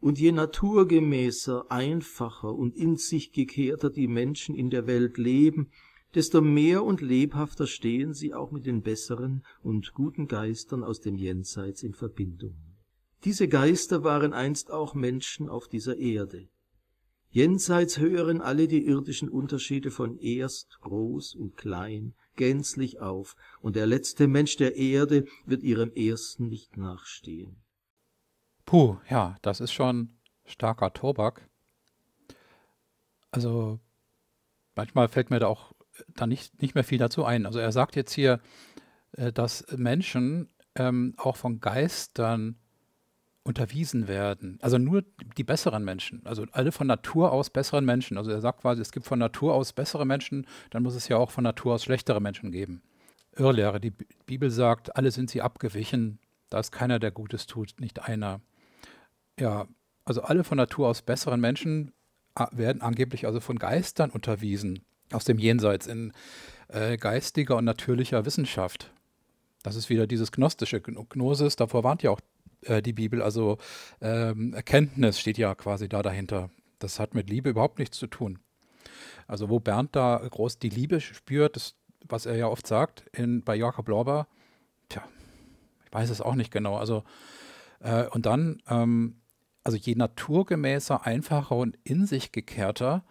Und je naturgemäßer, einfacher und in sich gekehrter die Menschen in der Welt leben, desto mehr und lebhafter stehen sie auch mit den besseren und guten Geistern aus dem Jenseits in Verbindung. Diese Geister waren einst auch Menschen auf dieser Erde. Jenseits hören alle die irdischen Unterschiede von erst, groß und klein gänzlich auf, und der letzte Mensch der Erde wird ihrem ersten nicht nachstehen.
Puh, ja,
das ist schon starker Tobak.
Also manchmal fällt mir da auch da nicht, nicht mehr viel dazu ein. Also er sagt jetzt hier, äh, dass Menschen ähm, auch von Geistern unterwiesen werden. Also nur die besseren Menschen, also alle von Natur aus besseren Menschen. Also er sagt quasi, es gibt von Natur aus bessere Menschen, dann muss es ja auch von Natur aus schlechtere Menschen geben. Irrlehre, die Bibel sagt, alle sind sie abgewichen, da ist keiner, der Gutes tut, nicht einer. Ja, also alle von Natur aus besseren Menschen werden angeblich also von Geistern unterwiesen aus dem Jenseits in äh, geistiger und natürlicher Wissenschaft. Das ist wieder dieses gnostische Gnosis, davor warnt ja auch äh, die Bibel, also ähm, Erkenntnis steht ja quasi da dahinter. Das hat mit Liebe überhaupt nichts zu tun. Also wo Bernd da groß die Liebe spürt, das, was er ja oft sagt in, bei Jakob Lorber, tja, ich weiß es auch nicht genau. Also äh, und dann, ähm, also je naturgemäßer, einfacher und in sich gekehrter,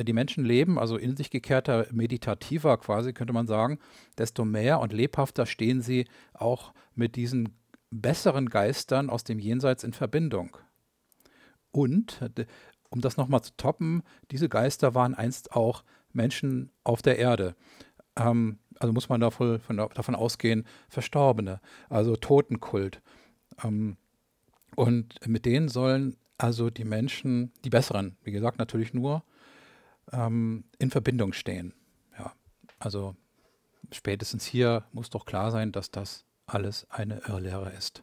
äh, die Menschen leben, also in sich gekehrter, meditativer quasi, könnte man sagen, desto mehr und lebhafter stehen sie auch mit diesen besseren Geistern aus dem Jenseits in Verbindung. Und, um das nochmal zu toppen, diese Geister waren einst auch Menschen auf der Erde. Ähm, also muss man davon, davon ausgehen, Verstorbene, also Totenkult. Ähm, und mit denen sollen also die Menschen, die Besseren, wie gesagt, natürlich nur, ähm, in Verbindung stehen. Ja, also spätestens hier muss doch klar sein, dass das alles eine
Irrlehre ist.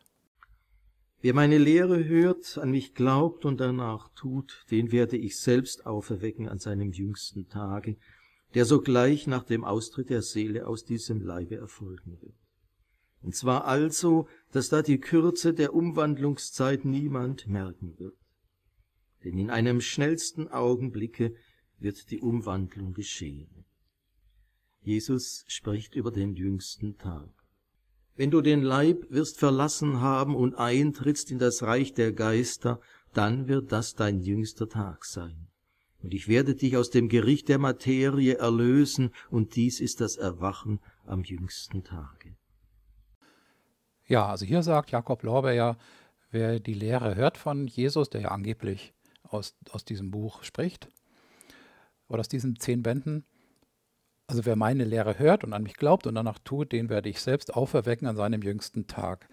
Wer meine Lehre hört, an mich glaubt und danach tut, den werde ich selbst auferwecken an seinem jüngsten Tage, der sogleich nach dem Austritt der Seele aus diesem Leibe erfolgen wird. Und zwar also, dass da die Kürze der Umwandlungszeit niemand merken wird. Denn in einem schnellsten Augenblicke wird die Umwandlung geschehen. Jesus spricht über den jüngsten Tag. Wenn du den Leib wirst verlassen haben und eintrittst in das Reich der Geister, dann wird das dein jüngster Tag sein. Und ich werde dich aus dem Gericht der Materie erlösen, und dies ist das Erwachen am jüngsten Tage.
Ja, also hier sagt Jakob Lorbeer ja, wer die Lehre hört von Jesus, der ja angeblich aus, aus diesem Buch spricht, aber aus diesen zehn Bänden, also wer meine Lehre hört und an mich glaubt und danach tut, den werde ich selbst auferwecken an seinem jüngsten Tag.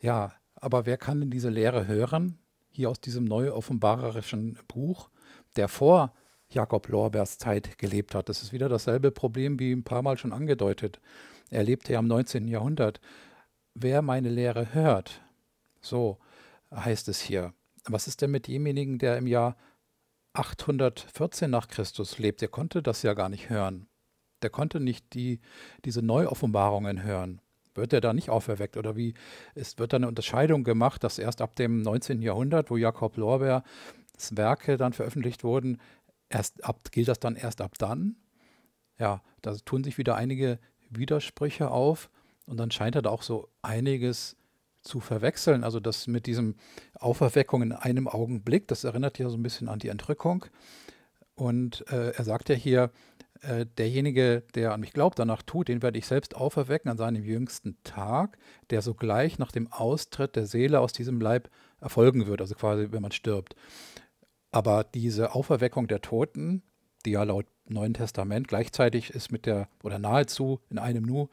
Ja, aber wer kann denn diese Lehre hören? Hier aus diesem neu offenbarerischen Buch, der vor Jakob Lorbers Zeit gelebt hat. Das ist wieder dasselbe Problem wie ein paar Mal schon angedeutet. Er lebte ja im 19. Jahrhundert. Wer meine Lehre hört, so heißt es hier. Was ist denn mit demjenigen, der im Jahr 814 nach Christus lebt, der konnte das ja gar nicht hören. Der konnte nicht die, diese Neuoffenbarungen hören. Wird er da nicht auferweckt? Oder wie? Es wird da eine Unterscheidung gemacht, dass erst ab dem 19. Jahrhundert, wo Jakob Lorbeers Werke dann veröffentlicht wurden, erst ab, gilt das dann erst ab dann? Ja, da tun sich wieder einige Widersprüche auf und dann scheint er da auch so einiges zu verwechseln. Also das mit diesem Auferweckung in einem Augenblick, das erinnert ja so ein bisschen an die Entrückung. Und äh, er sagt ja hier, äh, derjenige, der an mich glaubt, danach tut, den werde ich selbst auferwecken an seinem jüngsten Tag, der sogleich nach dem Austritt der Seele aus diesem Leib erfolgen wird, also quasi wenn man stirbt. Aber diese Auferweckung der Toten, die ja laut Neuen Testament gleichzeitig ist mit der, oder nahezu in einem Nu,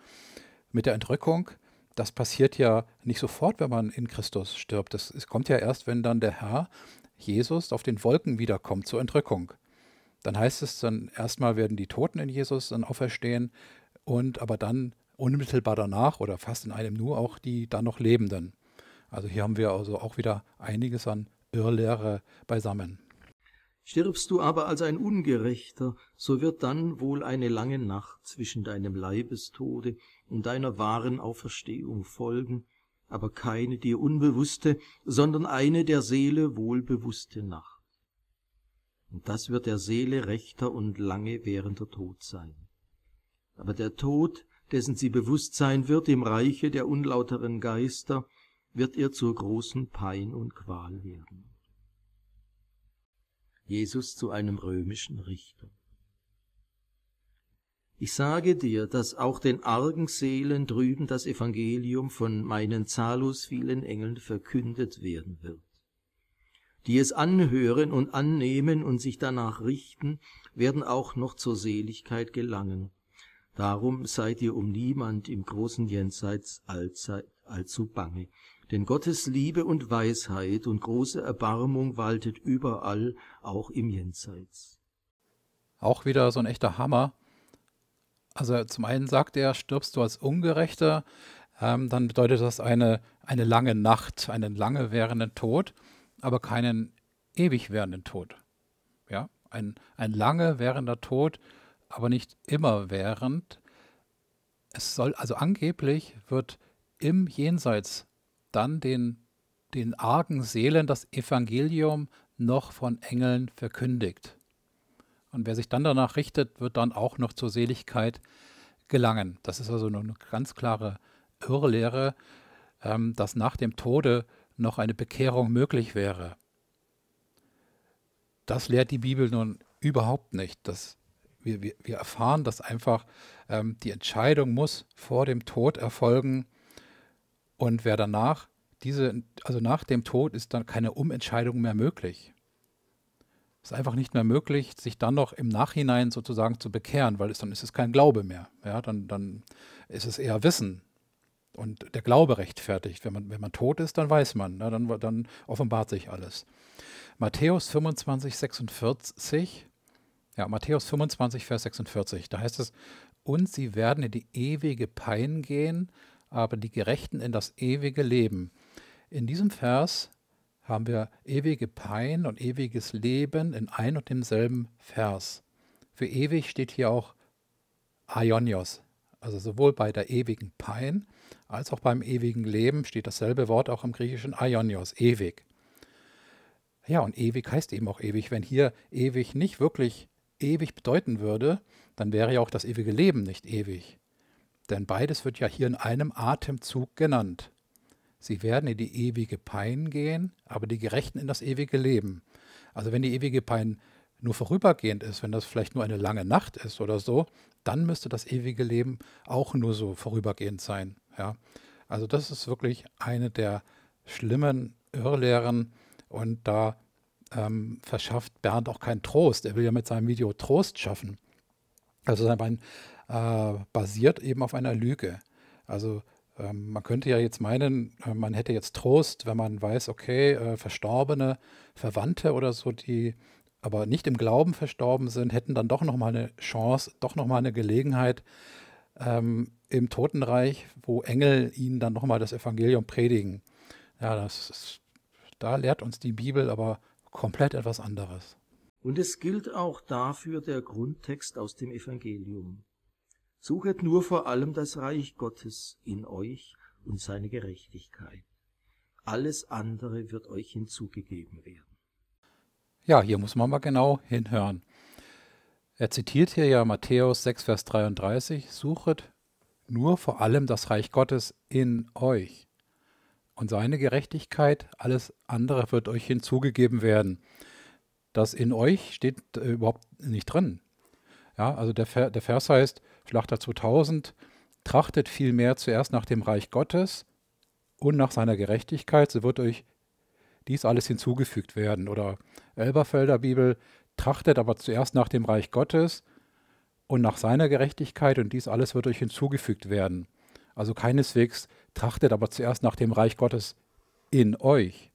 mit der Entrückung, das passiert ja nicht sofort, wenn man in Christus stirbt. Das, es kommt ja erst, wenn dann der Herr Jesus auf den Wolken wiederkommt zur Entrückung. Dann heißt es dann, erstmal werden die Toten in Jesus dann auferstehen und aber dann unmittelbar danach oder fast in einem nur auch die dann noch Lebenden. Also hier
haben wir also auch wieder einiges an Irrlehre beisammen. Stirbst du aber als ein Ungerechter, so wird dann wohl eine lange Nacht zwischen deinem Leibestode und deiner wahren Auferstehung folgen, aber keine dir unbewusste, sondern eine der Seele wohlbewusste Nacht. Und das wird der Seele rechter und lange währender Tod sein. Aber der Tod, dessen sie bewusst sein wird im Reiche der unlauteren Geister, wird ihr zur großen Pein und Qual werden. Jesus zu einem römischen Richter. Ich sage dir, dass auch den argen Seelen drüben das Evangelium von meinen zahllos vielen Engeln verkündet werden wird. Die es anhören und annehmen und sich danach richten, werden auch noch zur Seligkeit gelangen. Darum seid ihr um niemand im großen Jenseits allzu bange. Denn Gottes Liebe und Weisheit und große Erbarmung waltet überall, auch im Jenseits. Auch wieder so ein echter Hammer. Also zum einen sagt
er, stirbst du als Ungerechter, ähm, dann bedeutet das eine, eine lange Nacht, einen lange währenden Tod, aber keinen ewig währenden Tod. Ja, ein, ein lange währender Tod, aber nicht immer während. Es soll, also angeblich wird im Jenseits dann den, den argen Seelen das Evangelium noch von Engeln verkündigt. Und wer sich dann danach richtet, wird dann auch noch zur Seligkeit gelangen. Das ist also eine ganz klare Irrlehre, ähm, dass nach dem Tode noch eine Bekehrung möglich wäre. Das lehrt die Bibel nun überhaupt nicht. Das, wir, wir, wir erfahren, dass einfach ähm, die Entscheidung muss vor dem Tod erfolgen und wer danach diese, also nach dem Tod ist dann keine Umentscheidung mehr möglich. Es ist einfach nicht mehr möglich, sich dann noch im Nachhinein sozusagen zu bekehren, weil es, dann ist es kein Glaube mehr. Ja, dann, dann ist es eher Wissen, und der Glaube rechtfertigt. Wenn man, wenn man tot ist, dann weiß man, ne? dann, dann offenbart sich alles. Matthäus 25, 46, ja, Matthäus 25, Vers 46, da heißt es, und sie werden in die ewige Pein gehen, aber die Gerechten in das ewige Leben. In diesem Vers haben wir ewige Pein und ewiges Leben in ein und demselben Vers. Für ewig steht hier auch Aionios. Also sowohl bei der ewigen Pein als auch beim ewigen Leben steht dasselbe Wort auch im griechischen Aionios, ewig. Ja, und ewig heißt eben auch ewig. Wenn hier ewig nicht wirklich ewig bedeuten würde, dann wäre ja auch das ewige Leben nicht ewig. Denn beides wird ja hier in einem Atemzug genannt. Sie werden in die ewige Pein gehen, aber die Gerechten in das ewige Leben. Also wenn die ewige Pein nur vorübergehend ist, wenn das vielleicht nur eine lange Nacht ist oder so, dann müsste das ewige Leben auch nur so vorübergehend sein. Ja? Also das ist wirklich eine der schlimmen Irrlehren und da ähm, verschafft Bernd auch keinen Trost. Er will ja mit seinem Video Trost schaffen. Also sein äh, basiert eben auf einer Lüge. Also ähm, man könnte ja jetzt meinen, äh, man hätte jetzt Trost, wenn man weiß, okay, äh, Verstorbene, Verwandte oder so, die aber nicht im Glauben verstorben sind, hätten dann doch nochmal eine Chance, doch nochmal eine Gelegenheit ähm, im Totenreich, wo Engel ihnen dann nochmal das Evangelium predigen. Ja, das ist, da lehrt uns die Bibel aber komplett etwas anderes.
Und es gilt auch dafür der Grundtext aus dem Evangelium. Suchet nur vor allem das Reich Gottes in euch und seine Gerechtigkeit. Alles andere wird euch hinzugegeben werden.
Ja, hier muss man mal genau hinhören. Er zitiert hier ja Matthäus 6, Vers 33, suchet nur vor allem das Reich Gottes in euch und seine Gerechtigkeit, alles andere wird euch hinzugegeben werden. Das in euch steht äh, überhaupt nicht drin. Ja, also der, der Vers heißt, Schlachter 2000 trachtet vielmehr zuerst nach dem Reich Gottes und nach seiner Gerechtigkeit, so wird euch dies alles hinzugefügt werden. Oder Elberfelder Bibel trachtet aber zuerst nach dem Reich Gottes und nach seiner Gerechtigkeit und dies alles wird euch hinzugefügt werden. Also keineswegs trachtet aber zuerst nach dem Reich Gottes in euch.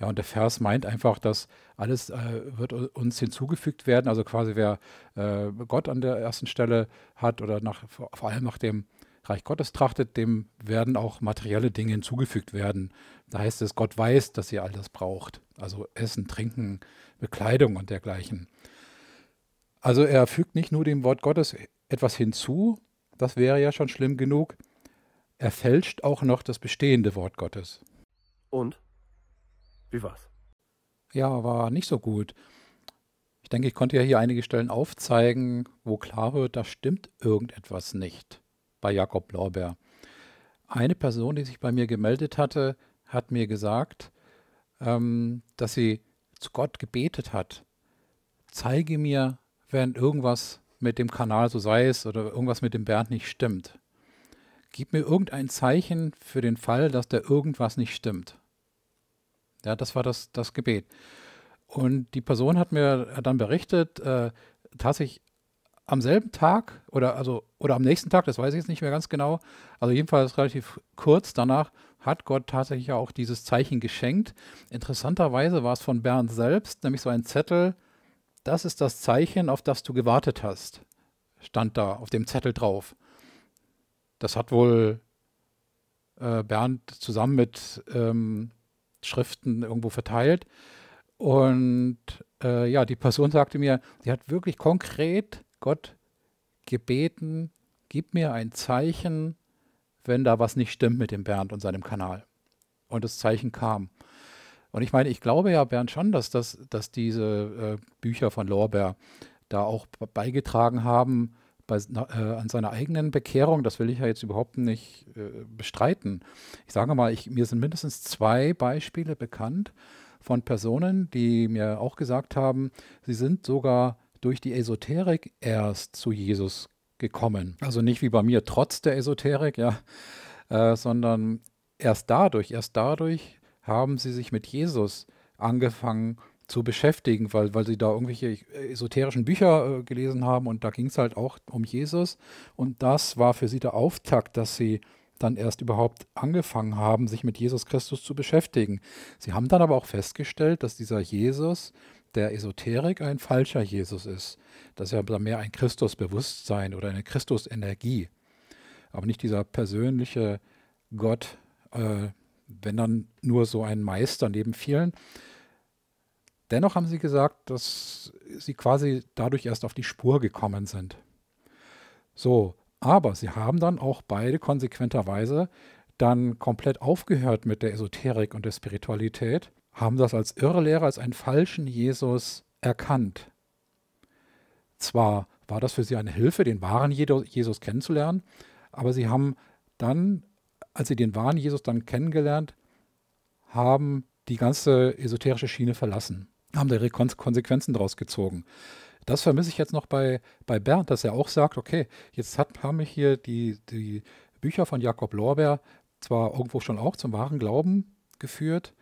Ja, und der Vers meint einfach, dass alles äh, wird uns hinzugefügt werden. Also quasi wer äh, Gott an der ersten Stelle hat oder nach, vor allem nach dem Reich Gottes trachtet, dem werden auch materielle Dinge hinzugefügt werden. Da heißt es, Gott weiß, dass ihr all das braucht. Also Essen, Trinken, Bekleidung und dergleichen. Also er fügt nicht nur dem Wort Gottes etwas hinzu, das wäre ja schon schlimm genug. Er fälscht auch noch das bestehende Wort Gottes.
Und? Wie war's?
Ja, war nicht so gut. Ich denke, ich konnte ja hier einige Stellen aufzeigen, wo klar wird, da stimmt irgendetwas nicht bei Jakob Lorbeer. Eine Person, die sich bei mir gemeldet hatte, hat mir gesagt, ähm, dass sie zu Gott gebetet hat. Zeige mir, wenn irgendwas mit dem Kanal so sei es oder irgendwas mit dem Bernd nicht stimmt. Gib mir irgendein Zeichen für den Fall, dass da irgendwas nicht stimmt. Ja, das war das, das Gebet. Und die Person hat mir dann berichtet, äh, tatsächlich am selben Tag oder also oder am nächsten Tag, das weiß ich jetzt nicht mehr ganz genau, also jedenfalls relativ kurz danach hat Gott tatsächlich auch dieses Zeichen geschenkt. Interessanterweise war es von Bernd selbst, nämlich so ein Zettel, das ist das Zeichen, auf das du gewartet hast, stand da auf dem Zettel drauf. Das hat wohl äh, Bernd zusammen mit ähm, Schriften irgendwo verteilt. Und äh, ja, die Person sagte mir, sie hat wirklich konkret Gott gebeten, gib mir ein Zeichen, wenn da was nicht stimmt mit dem Bernd und seinem Kanal. Und das Zeichen kam. Und ich meine, ich glaube ja, Bernd, schon, dass, das, dass diese äh, Bücher von Lorbeer da auch beigetragen haben, bei, äh, an seiner eigenen Bekehrung, das will ich ja jetzt überhaupt nicht äh, bestreiten. Ich sage mal, ich, mir sind mindestens zwei Beispiele bekannt von Personen, die mir auch gesagt haben, sie sind sogar durch die Esoterik erst zu Jesus gekommen. Also nicht wie bei mir trotz der Esoterik, ja, äh, sondern erst dadurch, erst dadurch haben sie sich mit Jesus angefangen zu zu beschäftigen, weil, weil sie da irgendwelche äh, esoterischen Bücher äh, gelesen haben und da ging es halt auch um Jesus. Und das war für sie der Auftakt, dass sie dann erst überhaupt angefangen haben, sich mit Jesus Christus zu beschäftigen. Sie haben dann aber auch festgestellt, dass dieser Jesus der Esoterik ein falscher Jesus ist. Das ist ja mehr ein Christusbewusstsein oder eine Christusenergie. Aber nicht dieser persönliche Gott, äh, wenn dann nur so ein Meister neben vielen Dennoch haben sie gesagt, dass sie quasi dadurch erst auf die Spur gekommen sind. So, aber sie haben dann auch beide konsequenterweise dann komplett aufgehört mit der Esoterik und der Spiritualität, haben das als Irrlehrer, als einen falschen Jesus erkannt. Zwar war das für sie eine Hilfe, den wahren Jesus kennenzulernen, aber sie haben dann, als sie den wahren Jesus dann kennengelernt haben, die ganze esoterische Schiene verlassen haben da ihre Konsequenzen daraus gezogen. Das vermisse ich jetzt noch bei, bei Bernd, dass er auch sagt, okay, jetzt hat, haben mich hier die, die Bücher von Jakob Lorbeer zwar irgendwo schon auch zum wahren Glauben geführt,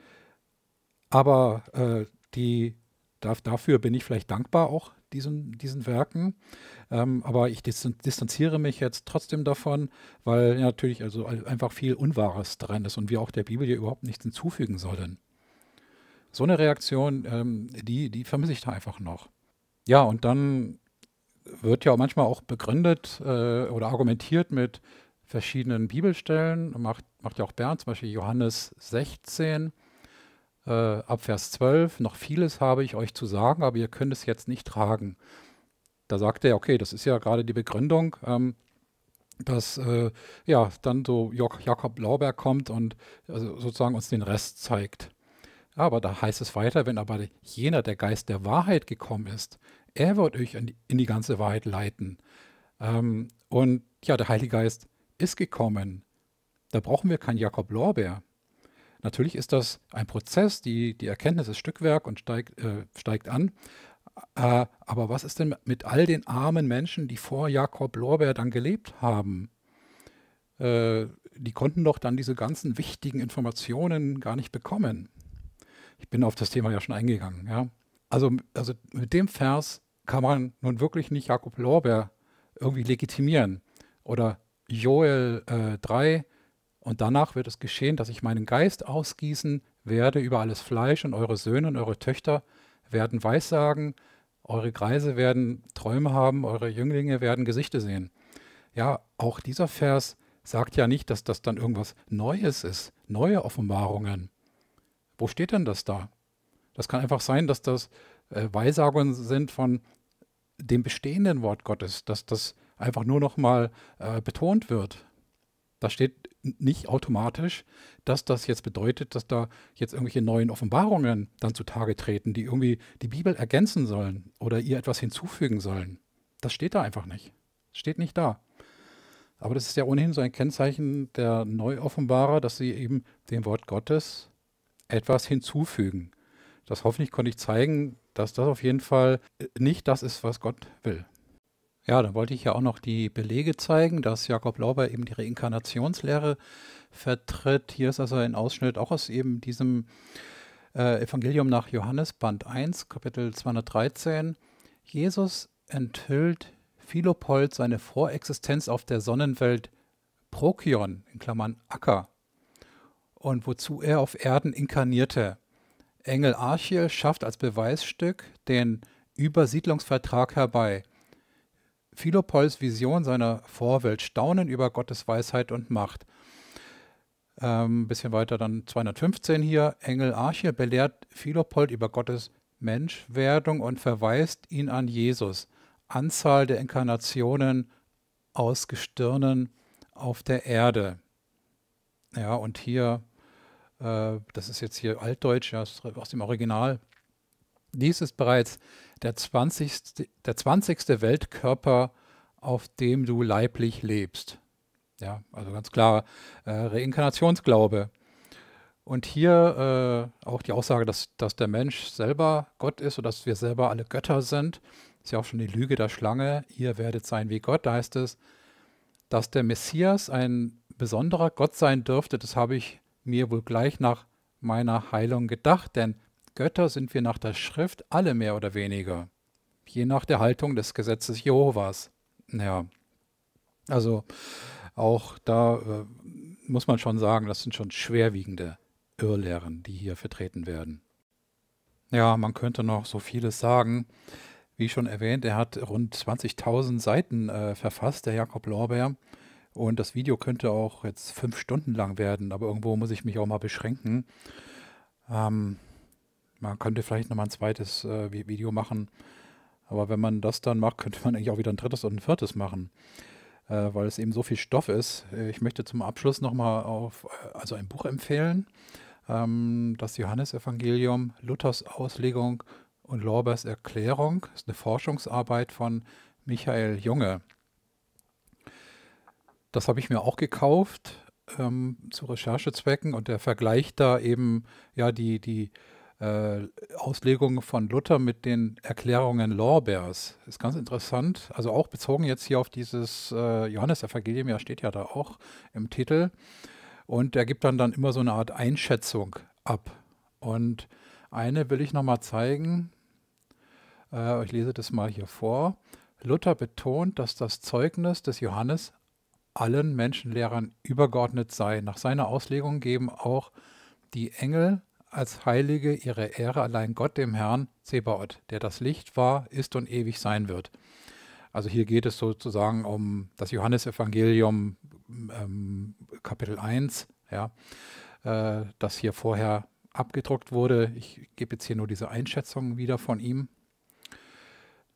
aber äh, die, darf, dafür bin ich vielleicht dankbar auch diesen, diesen Werken. Ähm, aber ich distanziere mich jetzt trotzdem davon, weil natürlich also einfach viel Unwahres dran ist und wir auch der Bibel hier überhaupt nichts hinzufügen sollen so eine Reaktion, ähm, die, die vermisse ich da einfach noch. Ja, und dann wird ja manchmal auch begründet äh, oder argumentiert mit verschiedenen Bibelstellen. Macht, macht ja auch Bernd, zum Beispiel Johannes 16, äh, ab Vers 12. Noch vieles habe ich euch zu sagen, aber ihr könnt es jetzt nicht tragen. Da sagt er, okay, das ist ja gerade die Begründung, ähm, dass äh, ja dann so Jakob Lauberg kommt und also sozusagen uns den Rest zeigt. Aber da heißt es weiter, wenn aber jener der Geist der Wahrheit gekommen ist, er wird euch in die, in die ganze Wahrheit leiten. Ähm, und ja, der Heilige Geist ist gekommen. Da brauchen wir keinen Jakob Lorbeer. Natürlich ist das ein Prozess, die, die Erkenntnis ist Stückwerk und steigt, äh, steigt an. Äh, aber was ist denn mit all den armen Menschen, die vor Jakob Lorbeer dann gelebt haben? Äh, die konnten doch dann diese ganzen wichtigen Informationen gar nicht bekommen. Ich bin auf das Thema ja schon eingegangen. Ja? Also, also mit dem Vers kann man nun wirklich nicht Jakob Lorbeer irgendwie legitimieren. Oder Joel äh, 3, und danach wird es geschehen, dass ich meinen Geist ausgießen werde über alles Fleisch und eure Söhne und eure Töchter werden Weissagen, eure Greise werden Träume haben, eure Jünglinge werden Gesichte sehen. Ja, auch dieser Vers sagt ja nicht, dass das dann irgendwas Neues ist, neue Offenbarungen. Wo steht denn das da? Das kann einfach sein, dass das äh, Weisagungen sind von dem bestehenden Wort Gottes, dass das einfach nur nochmal äh, betont wird. Da steht nicht automatisch, dass das jetzt bedeutet, dass da jetzt irgendwelche neuen Offenbarungen dann zutage treten, die irgendwie die Bibel ergänzen sollen oder ihr etwas hinzufügen sollen. Das steht da einfach nicht. Das Steht nicht da. Aber das ist ja ohnehin so ein Kennzeichen der Neuoffenbarer, dass sie eben dem Wort Gottes etwas hinzufügen. Das hoffentlich konnte ich zeigen, dass das auf jeden Fall äh, nicht das ist, was Gott will. Ja, dann wollte ich ja auch noch die Belege zeigen, dass Jakob Lauber eben die Reinkarnationslehre vertritt. Hier ist also ein Ausschnitt auch aus eben diesem äh, Evangelium nach Johannes, Band 1, Kapitel 213. Jesus enthüllt Philopold seine Vorexistenz auf der Sonnenwelt Prokion, in Klammern Acker, und wozu er auf Erden inkarnierte. Engel Archiel schafft als Beweisstück den Übersiedlungsvertrag herbei. Philopols Vision seiner Vorwelt staunen über Gottes Weisheit und Macht. Ähm, bisschen weiter dann 215 hier. Engel Archiel belehrt Philopold über Gottes Menschwerdung und verweist ihn an Jesus. Anzahl der Inkarnationen aus Gestirnen auf der Erde. Ja, und hier äh, das ist jetzt hier Altdeutsch aus, aus dem Original. Dies ist bereits der 20. Der 20. Weltkörper, auf dem du leiblich lebst. Ja, also ganz klar äh, Reinkarnationsglaube. Und hier äh, auch die Aussage, dass, dass der Mensch selber Gott ist und dass wir selber alle Götter sind, ist ja auch schon die Lüge der Schlange. Ihr werdet sein wie Gott, da heißt es, dass der Messias ein besonderer Gott sein dürfte, das habe ich mir wohl gleich nach meiner Heilung gedacht, denn Götter sind wir nach der Schrift alle mehr oder weniger, je nach der Haltung des Gesetzes Jehovas. Ja, also auch da äh, muss man schon sagen, das sind schon schwerwiegende Irrlehren, die hier vertreten werden. Ja, man könnte noch so vieles sagen. Wie schon erwähnt, er hat rund 20.000 Seiten äh, verfasst, der Jakob Lorbeer. Und das Video könnte auch jetzt fünf Stunden lang werden, aber irgendwo muss ich mich auch mal beschränken. Ähm, man könnte vielleicht nochmal ein zweites äh, Video machen, aber wenn man das dann macht, könnte man eigentlich auch wieder ein drittes und ein viertes machen, äh, weil es eben so viel Stoff ist. Äh, ich möchte zum Abschluss nochmal auf, äh, also ein Buch empfehlen, ähm, das Johannesevangelium, Luthers Auslegung und Lorbers Erklärung. Das ist eine Forschungsarbeit von Michael Junge. Das habe ich mir auch gekauft ähm, zu Recherchezwecken und der vergleicht da eben ja die, die äh, Auslegungen von Luther mit den Erklärungen Lorbeers. Ist ganz interessant. Also auch bezogen jetzt hier auf dieses äh, Johannesevangelium, ja steht ja da auch im Titel. Und er gibt dann dann immer so eine Art Einschätzung ab. Und eine will ich nochmal zeigen. Äh, ich lese das mal hier vor. Luther betont, dass das Zeugnis des Johannes allen Menschenlehrern übergeordnet sei. Nach seiner Auslegung geben auch die Engel als Heilige ihre Ehre allein Gott dem Herrn Zebaoth, der das Licht war, ist und ewig sein wird. Also hier geht es sozusagen um das Johannesevangelium ähm, Kapitel 1, ja, äh, das hier vorher abgedruckt wurde. Ich gebe jetzt hier nur diese Einschätzung wieder von ihm.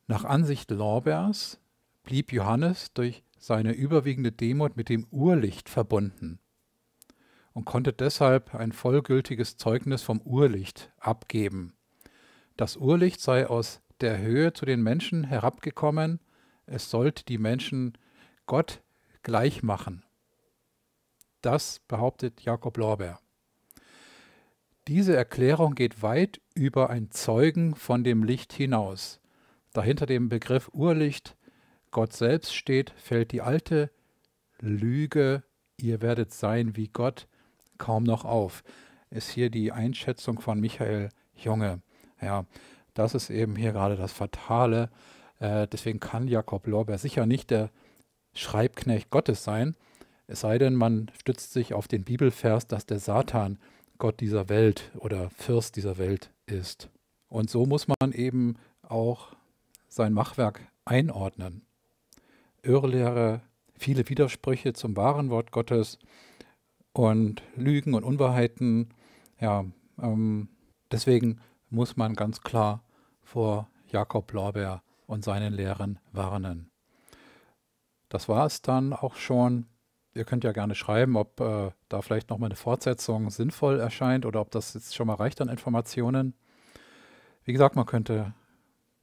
Nach Ansicht Lorbeers blieb Johannes durch seine überwiegende Demut mit dem Urlicht verbunden und konnte deshalb ein vollgültiges Zeugnis vom Urlicht abgeben. Das Urlicht sei aus der Höhe zu den Menschen herabgekommen, es sollte die Menschen Gott gleich machen. Das behauptet Jakob Lorbeer. Diese Erklärung geht weit über ein Zeugen von dem Licht hinaus, Dahinter dem Begriff Urlicht Gott selbst steht, fällt die alte Lüge, ihr werdet sein wie Gott, kaum noch auf. Ist hier die Einschätzung von Michael Junge. Ja, das ist eben hier gerade das Fatale. Äh, deswegen kann Jakob Lorber sicher nicht der Schreibknecht Gottes sein, es sei denn, man stützt sich auf den Bibelvers, dass der Satan Gott dieser Welt oder Fürst dieser Welt ist. Und so muss man eben auch sein Machwerk einordnen. Irrlehre, viele Widersprüche zum wahren Wort Gottes und Lügen und Unwahrheiten. Ja, ähm, deswegen muss man ganz klar vor Jakob Lorbeer und seinen Lehren warnen. Das war es dann auch schon. Ihr könnt ja gerne schreiben, ob äh, da vielleicht nochmal eine Fortsetzung sinnvoll erscheint oder ob das jetzt schon mal reicht an Informationen. Wie gesagt, man könnte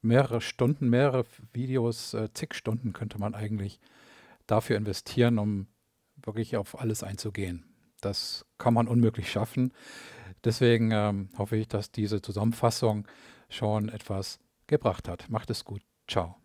mehrere Stunden, mehrere Videos, äh, zig Stunden könnte man eigentlich dafür investieren, um wirklich auf alles einzugehen. Das kann man unmöglich schaffen. Deswegen ähm, hoffe ich, dass diese Zusammenfassung schon etwas gebracht hat. Macht es gut. Ciao.